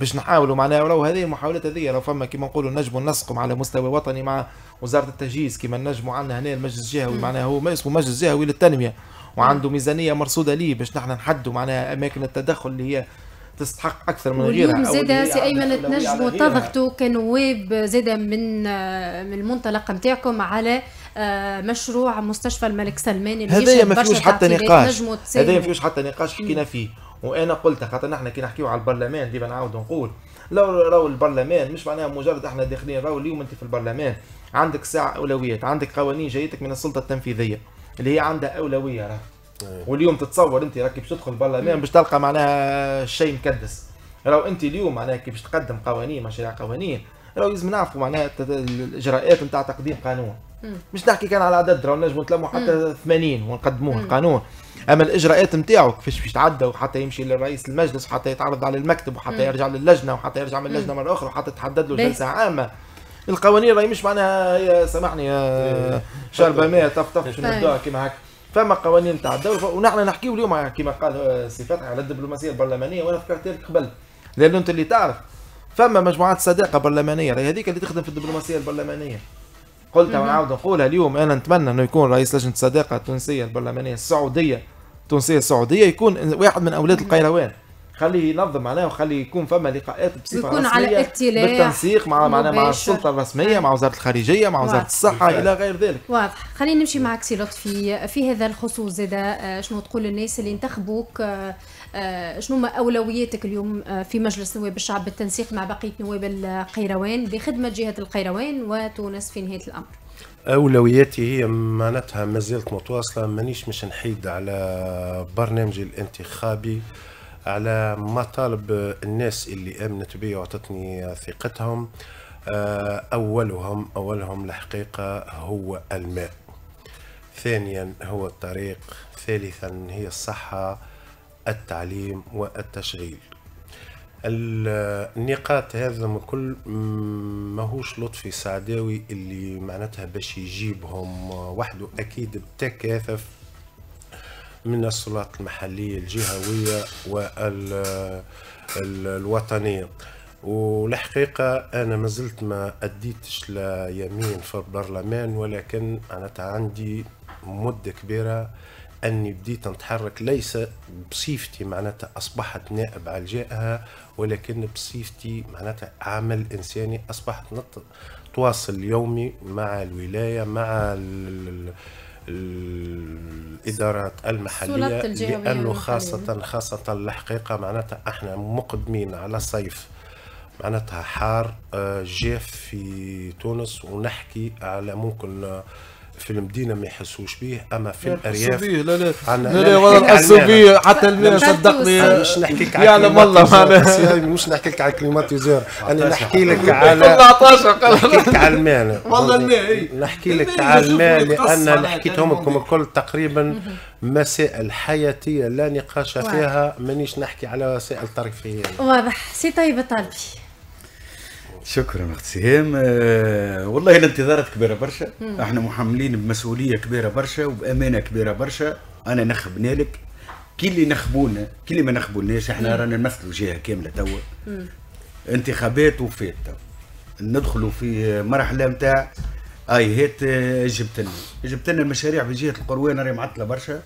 باش نحاولوا معناها راهو هذه المحاولات هذه راهو فما كيما نقولوا نجموا نسقم على مستوى وطني مع وزاره التجهيز كيما نجموا عندنا هنا المجلس الجهوي معناها هو ما اسمه مجلس جهوي للتنميه وعنده ميزانيه مرصوده ليه باش نحن نحدوا معناها اماكن التدخل اللي هي تستحق اكثر من غيرها زاد سي ايمن تنجموا تضغطوا كنواب زاد من من المنطلق نتاعكم على آه، مشروع مستشفى الملك سلمان اللي هذا ما فيهوش حتى نقاش هذا ما فيهوش حتى نقاش حكينا فيه وانا قلت خاطر نحن كي نحكيو على البرلمان ديما نعاود نقول لو راهو البرلمان مش معناها مجرد احنا داخلين راهو اليوم انت في البرلمان عندك ساعه اولويات عندك قوانين جايتك من السلطه التنفيذيه اللي هي عندها اولويه راه إيه. واليوم تتصور انت راكي باش تدخل البرلمان باش تلقى معناها شيء مكدس راهو انت اليوم معناها كيفاش تقدم قوانين مشاريع قوانين راهو لازم نعرفوا معناها الاجراءات نتاع تقديم قانون مش نحكي كان على عدد راهو نجموا نتلموا حتى 80 ونقدموه القانون اما الاجراءات نتاعو كيفاش باش يتعدى وحتى يمشي لرئيس المجلس وحتى يتعرض على المكتب وحتى يرجع للجنه وحتى يرجع من اللجنه مره اخرى وحتى تحدد له جلسه عامه القوانين راهي مش معناها سامحني إيه. شربه ماء طف طف طيب. شنو كيما هكا فما قوانين تاع الدوله ونحن نحكيو اليوم كما قال سي على الدبلوماسيه البرلمانيه وانا فكرت لك قبل لان انت اللي تعرف فما مجموعات صداقه برلمانيه راهي هذيك اللي تخدم في الدبلوماسيه البرلمانيه قلت ونعاود نقولها اليوم انا نتمنى انه يكون رئيس لجنه الصداقه التونسيه البرلمانيه السعوديه التونسيه السعوديه يكون واحد من اولاد القيروان خليه ينظم معناها وخليه يكون فما لقاءات بصفه يكون رسميه على اطلاع بالتنسيق مع معناها مع السلطه الرسميه مع وزاره الخارجيه مع وزاره الصحه الى غير ذلك واضح خلينا نمشي معك سي لطفي في, هذا الخصوص زاد آه، شنو تقول للناس اللي انتخبوك آه، آه، شنو ما اولوياتك اليوم في مجلس نواب الشعب بالتنسيق مع بقيه نواب القيروان لخدمه جهه القيروان وتونس في نهايه الامر اولوياتي هي معناتها مازالت متواصله مانيش مش نحيد على برنامجي الانتخابي على مطالب الناس اللي امنت بي وعطتني ثقتهم آه، اولهم اولهم الحقيقه هو الماء ثانيا هو الطريق ثالثا هي الصحه التعليم والتشغيل النقاط هذا من كل ماهوش لطفي سعداوي اللي معناتها باش يجيبهم آه، وحده اكيد بتكاثف من السلطات المحلية الجهوية والوطنية والحقيقة أنا ما زلت ما أديتش ليمين في البرلمان ولكن أنا عندي مدة كبيرة أني بديت نتحرك ليس بصفتي معناتها أصبحت نائب على الجائحة ولكن بصفتي معناتها عمل إنساني أصبحت نتواصل يومي مع الولاية مع ال الادارات آه، المحليه لانه خاصه خاصه الحقيقه معناتها احنا مقدمين على صيف معناتها حار آه، جاف في تونس ونحكي على ممكن في المدينه ما يحسوش به اما في الارياف لا لا لا لا لا حتى الناس صدقني مش نحكيك على يعلم والله مش نحكي لك على كليماتيزور انا نحكي لك على نحكي لك على المال والله نحكي لك على المال لان انا حكيتهم لكم الكل تقريبا مسائل حياتيه لا نقاش فيها مانيش نحكي على وسائل ترفيهيه واضح سي طيب طالبي شكرا اخت سهام أه والله الانتظارات كبيره برشا احنا محملين بمسؤوليه كبيره برشا وبامانه كبيره برشا انا نخبنا لك كي اللي نخبونا كي اللي ما نخبوناش احنا رانا نمثلوا جهه كامله توا انتخابات وفات توا ندخلوا في مرحله نتاع اي هات آه، جبت لنا جبت لنا المشاريع في جهه القروان راهي معطله برشا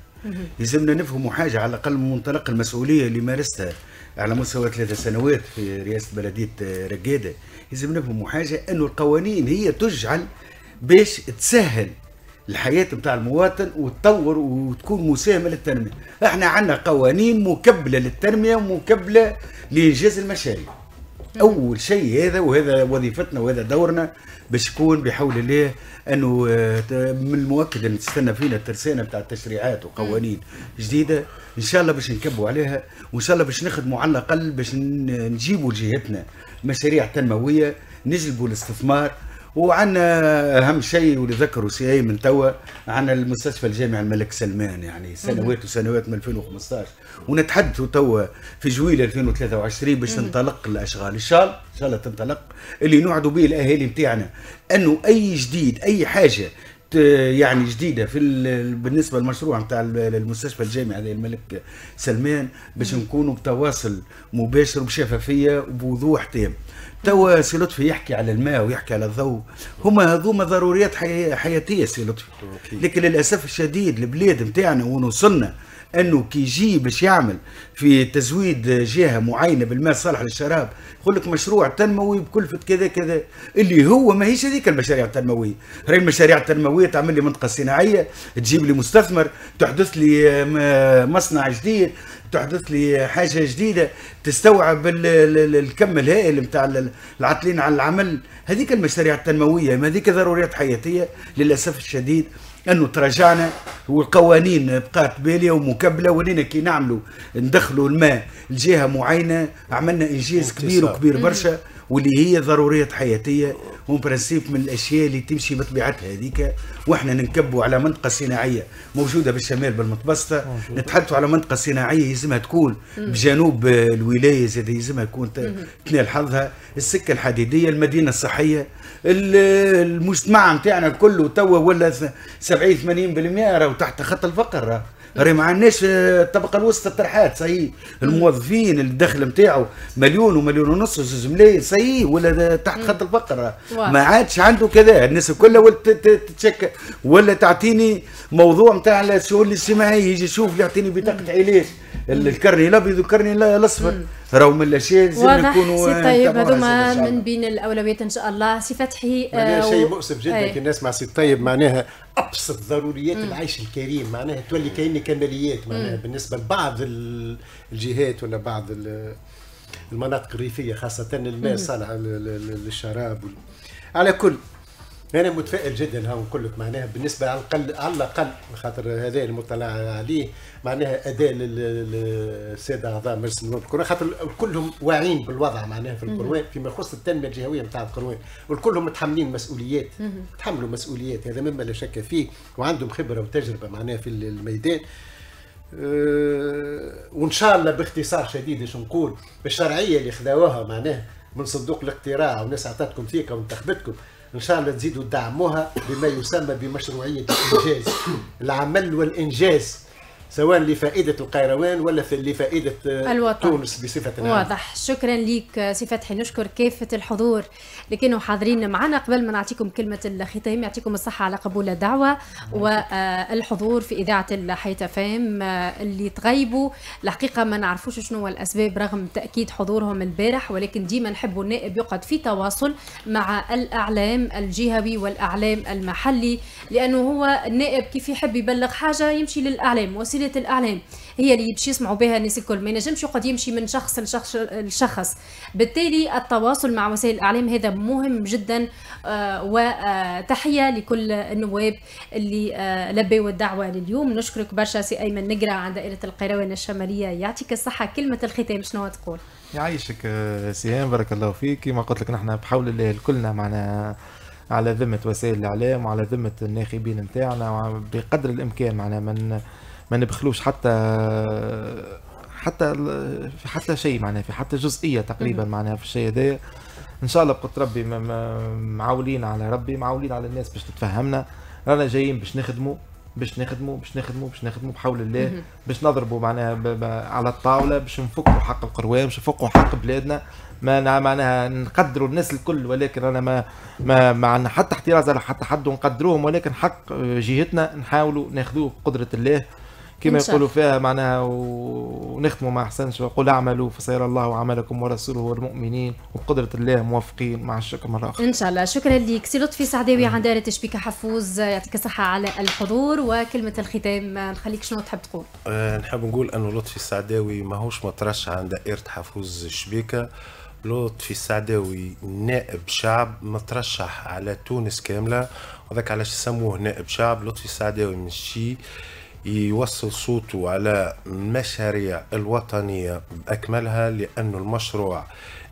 يلزمنا نفهموا حاجه على الاقل من منطلق المسؤوليه اللي مارستها على مستوى ثلاثة سنوات في رئاسة بلدية آه، رقادة لازم نفهموا حاجه انه القوانين هي تجعل باش تسهل الحياه نتاع المواطن وتطور وتكون مساهمه للتنميه احنا عندنا قوانين مكبله للتنميه ومكبله لانجاز المشاريع اول شيء هذا وهذا وظيفتنا وهذا دورنا باش يكون بحول الله انه آه، من المؤكد ان تستنى فينا الترسانه بتاع التشريعات وقوانين جديده ان شاء الله باش نكبوا عليها وان شاء الله باش نخدموا على الاقل باش نجيبوا لجهتنا مشاريع تنمويه نجلبوا الاستثمار وعندنا آه، اهم شيء واللي ذكروا اي من توا عن المستشفى الجامعي الملك سلمان يعني سنوات وسنوات من 2015 ونتحدثوا توا في جويل 2023 باش تنطلق الاشغال ان شاء الله ان شاء الله تنطلق اللي نوعدوا به الاهالي نتاعنا انه اي جديد اي حاجه يعني جديده في بالنسبه للمشروع نتاع المستشفى الجامعي الملك سلمان باش نكونوا بتواصل مباشر وبشفافيه وبوضوح تام توا سي لطفي يحكي على الماء ويحكي على الضوء هما هذوما ضروريات حي... حياتيه سي لطفي لكن للاسف الشديد البلاد نتاعنا وين وصلنا انه كي يجي باش يعمل في تزويد جهه معينه بالماء الصالح للشراب يقول لك مشروع تنموي بكلفه كذا كذا اللي هو ماهيش هذيك المشاريع التنمويه راهي المشاريع التنمويه تعمل لي منطقه صناعيه تجيب لي مستثمر تحدث لي آه، مصنع جديد تحدث لي حاجه جديده تستوعب الكم الهائل نتاع العاطلين على العمل هذيك المشاريع التنمويه هذيك ضروريات حياتيه للاسف الشديد انه تراجعنا والقوانين بقات باليه ومكبله ولينا كي نعملوا ندخلوا الماء لجهه معينه عملنا انجاز كبير وكبير برشا واللي هي ضروريات حياتيه وبرنسيب من الاشياء اللي تمشي بطبيعتها هذيك واحنا ننكبوا على منطقه صناعيه موجوده بالشمال بالمتبسطه نتحدثوا على منطقه صناعيه يلزمها تكون بجنوب الولايه زاد يلزمها تكون تنال حظها السكه الحديديه المدينه الصحيه المجتمع نتاعنا كله توا ولا 70 80% راهو تحت خط الفقر راه ما عندناش في آه، الطبقه الوسطى الطرحات صحي الموظفين الدخل نتاعو مليون ومليون ونص وزوج ملايين صحي ولا تحت خط الفقر ما عادش عنده كذا الناس كلها ولا تتشكى ولا تعطيني موضوع نتاع الشؤون الاجتماعيه يجي يشوف يعطيني بطاقه علاج الكرني الابيض والكرني الاصفر راهو من الاشياء لازم واضح سي آه، طيب هذوما من بين الاولويات ان شاء الله سي فتحي آه شيء مؤسف جدا كي الناس مع سي طيب معناها ابسط ضروريات مم. العيش الكريم معناها تولي كاين كماليات معناها مم. بالنسبه لبعض الجهات ولا بعض المناطق الريفيه خاصه الماء صالحه للشراب على كل انا متفائل جدا ها نقول لك معناها بالنسبه على الاقل على الاقل خاطر هذا المطلع عليه معناها اداء للساده اعضاء مجلس النواب القروان خاطر كلهم واعيين بالوضع معناها في القروان فيما يخص التنميه الجهويه نتاع القروان والكلهم متحملين مسؤوليات تحملوا مسؤوليات هذا مما لا شك فيه وعندهم خبره وتجربه معناها في الميدان أه، وان شاء الله باختصار شديد اش نقول الشرعيه اللي خذاوها معناها من صندوق الاقتراع والناس عطاتكم ثقه وانتخبتكم ان شاء الله تزيدوا تدعموها بما يسمى بمشروعيه الانجاز العمل والانجاز سواء لفائده القيروان ولا لفائده آه، الوطن. تونس بصفه عامه. واضح، شكرا لك آه، سي فتحي نشكر كافه الحضور اللي كانوا حاضرين معنا قبل ما نعطيكم كلمه الختام يعطيكم الصحه على قبول الدعوه نعم. والحضور في اذاعه الحياه فام آه، اللي تغيبوا الحقيقه ما نعرفوش شنو هو الاسباب رغم تاكيد حضورهم البارح ولكن ديما نحب النائب يقعد في تواصل مع الاعلام الجهوي والاعلام المحلي لانه هو النائب كيف يحب يبلغ حاجه يمشي للاعلام وسيلة وسيله الاعلام هي اللي باش يسمعوا بها الناس الكل ما ينجمش يقعد يمشي من شخص لشخص لشخص بالتالي التواصل مع وسائل الاعلام هذا مهم جدا آه، وتحيه آه، لكل النواب اللي آه، لبوا الدعوه لليوم نشكرك برشا سي ايمن نقرا عن دائره القيروان الشماليه يعطيك الصحه كلمه الختام شنو تقول يعيشك سيان بارك الله فيك كما قلت لك نحن بحول الله كلنا معنا على ذمة وسائل الإعلام وعلى ذمة الناخبين نتاعنا بقدر الإمكان معنا من ما نبخلوش حتى حتى في حتى شيء معناها في حتى جزئيه تقريبا معناها في الشيء هذايا ان شاء الله بقدر ربي معولين على ربي معولين على الناس باش تتفهمنا رانا جايين باش نخدموا باش نخدموا باش نخدموا باش نخدموا بحول الله باش نضربوا معناها على الطاوله باش نفكوا حق القروان باش نفكوا حق بلادنا ما معناها نقدروا الناس الكل ولكن انا ما ما, ما عندنا حتى احتراز على حتى حد ونقدروهم ولكن حق جهتنا نحاولوا ناخذوه بقدره الله كما يقولوا فيها معناها ونختموا مع احسن وقل اعملوا فسيرى الله عملكم ورسوله والمؤمنين وبقدره الله موفقين مع الشكر مره اخرى ان شاء الله شكرا لك سي لطفي سعداوي عن دائره تشبيكه حفوز يعطيك الصحه على الحضور وكلمه الختام نخليك شنو تحب تقول أه، نحب نقول انه لطفي السعداوي ماهوش مطرش عن دائره حفوز شبيكه لطفي السعداوي نائب شعب مترشح على تونس كامله وذاك علاش يسموه نائب شعب لطفي السعداوي من الشي يوصل صوته على المشاريع الوطنية بأكملها لأنه المشروع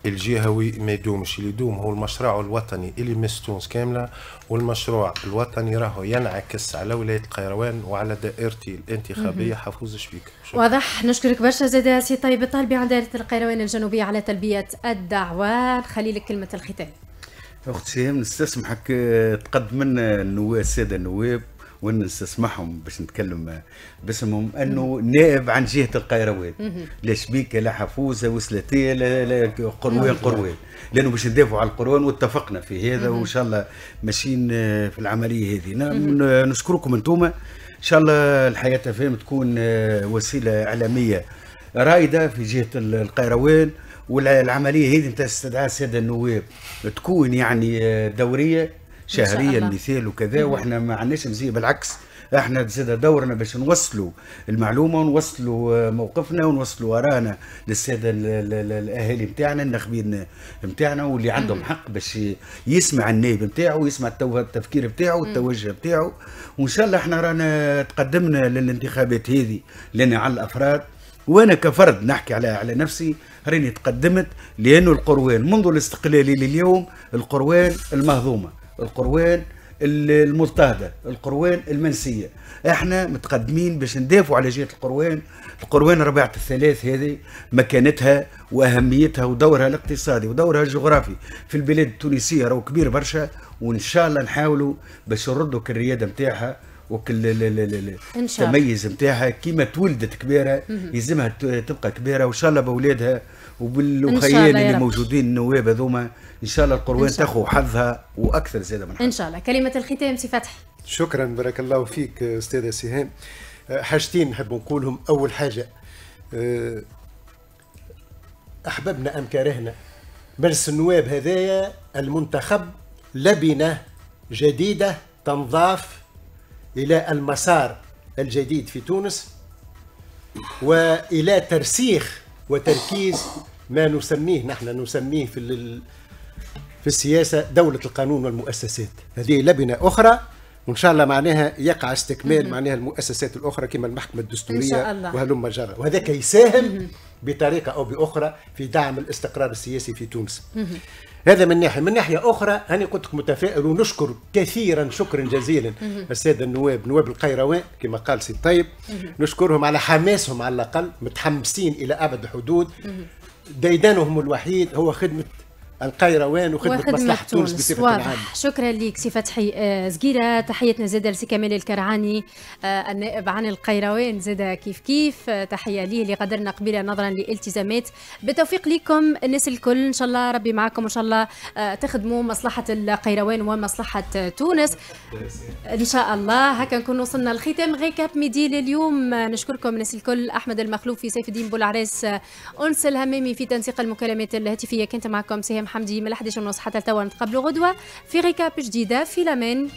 الجهوي ما يدومش اللي يدوم هو المشروع الوطني اللي يمس تونس كاملة والمشروع الوطني راهو ينعكس على ولاية القيروان وعلى دائرتي الانتخابية حفوظ شبيك واضح نشكرك برشا زاد سي طيب الطالبي عن دائرة القيروان الجنوبية على تلبية الدعوة نخلي لك كلمة الختام اختي نستسمحك تقدم لنا النواب الساده النواب ونستسمحهم باش نتكلم باسمهم انه نائب عن جهه القيروان لا شبيكه لا حفوزه وسلاتيه لا, لا قروان قروان لانه باش ندافعوا على القروان واتفقنا في هذا وان شاء الله ماشيين في العمليه هذه نعم، نشكركم انتم ان شاء الله الحياه فهم تكون آه، وسيله اعلاميه رائده في جهه القيروان والعمليه هذه نتاع استدعاء الساده النواب تكون يعني آه، دوريه شهريا مثال وكذا نعم. واحنا ما عندناش مزيه بالعكس احنا زاد دورنا باش نوصلوا المعلومه ونوصلوا موقفنا ونوصلوا ورانا للساده الاهالي نتاعنا الناخبين نتاعنا واللي عندهم نعم. حق باش يسمع النائب نتاعو ويسمع التفكير نتاعو والتوجه نعم. نتاعو وان شاء الله احنا رانا تقدمنا للانتخابات هذه لنا على الافراد وانا كفرد نحكي على على نفسي راني تقدمت لانه القروان منذ الاستقلال لليوم القروان المهضومه القروان المضطهده القروان المنسيه احنا متقدمين باش ندافعوا على جهه القروان القروان ربيعه الثلاث هذه مكانتها واهميتها ودورها الاقتصادي ودورها الجغرافي في البلاد التونسيه راهو كبير برشا وان شاء الله نحاولوا باش نردوا كالرياده نتاعها وكل التميز نتاعها كيما تولدت كبيره يلزمها تبقى كبيره وان شاء الله باولادها وبالخيال اللي موجودين النواب هذوما ان شاء الله القروان تاخذ حظها واكثر زاده من حظها ان شاء الله كلمه الختام سي فتحي شكرا بارك الله فيك استاذه سهام أه، حاجتين نحب نقولهم اول حاجه أه، احببنا ام كرهنا مجلس النواب هذايا المنتخب لبنه جديده تنضاف الى المسار الجديد في تونس والى ترسيخ وتركيز ما نسميه نحن نسميه في في السياسة دولة القانون والمؤسسات هذه لبنة أخرى وان شاء الله معناها يقع استكمال معناها المؤسسات الاخرى كما المحكمه الدستوريه ان شاء الله وهلم جرى وهذا يساهم بطريقه او باخرى في دعم الاستقرار السياسي في تونس هذا من ناحيه من ناحيه اخرى انا قلت متفائل ونشكر كثيرا شكرا جزيلا الساده النواب نواب القيروان كما قال سي طيب نشكرهم على حماسهم على الاقل متحمسين الى ابعد الحدود ديدانهم الوحيد هو خدمه القيروان وخدمه مصلحه تونس بصفه عامه. شكرا لك سي فتحي آه، زقيره تحيتنا زاده لسي كمال الكرعاني آه، النائب عن القيروان زاده كيف كيف آه، تحيه ليه اللي قدرنا قبيله نظرا لالتزامات بالتوفيق لكم الناس الكل ان شاء الله ربي معكم ان شاء الله تخدموا مصلحه القيروان ومصلحه تونس ان شاء الله هكا نكون وصلنا لختام غيكاب ميدي لليوم نشكركم الناس الكل احمد المخلوف في سيف الدين بولعريس انس الهمامي في تنسيق المكالمات الهاتفيه كنت معكم سهام حمدي من 11 ونص حتى لتوا نتقابلوا غدوه في ريكاب جديده في لمان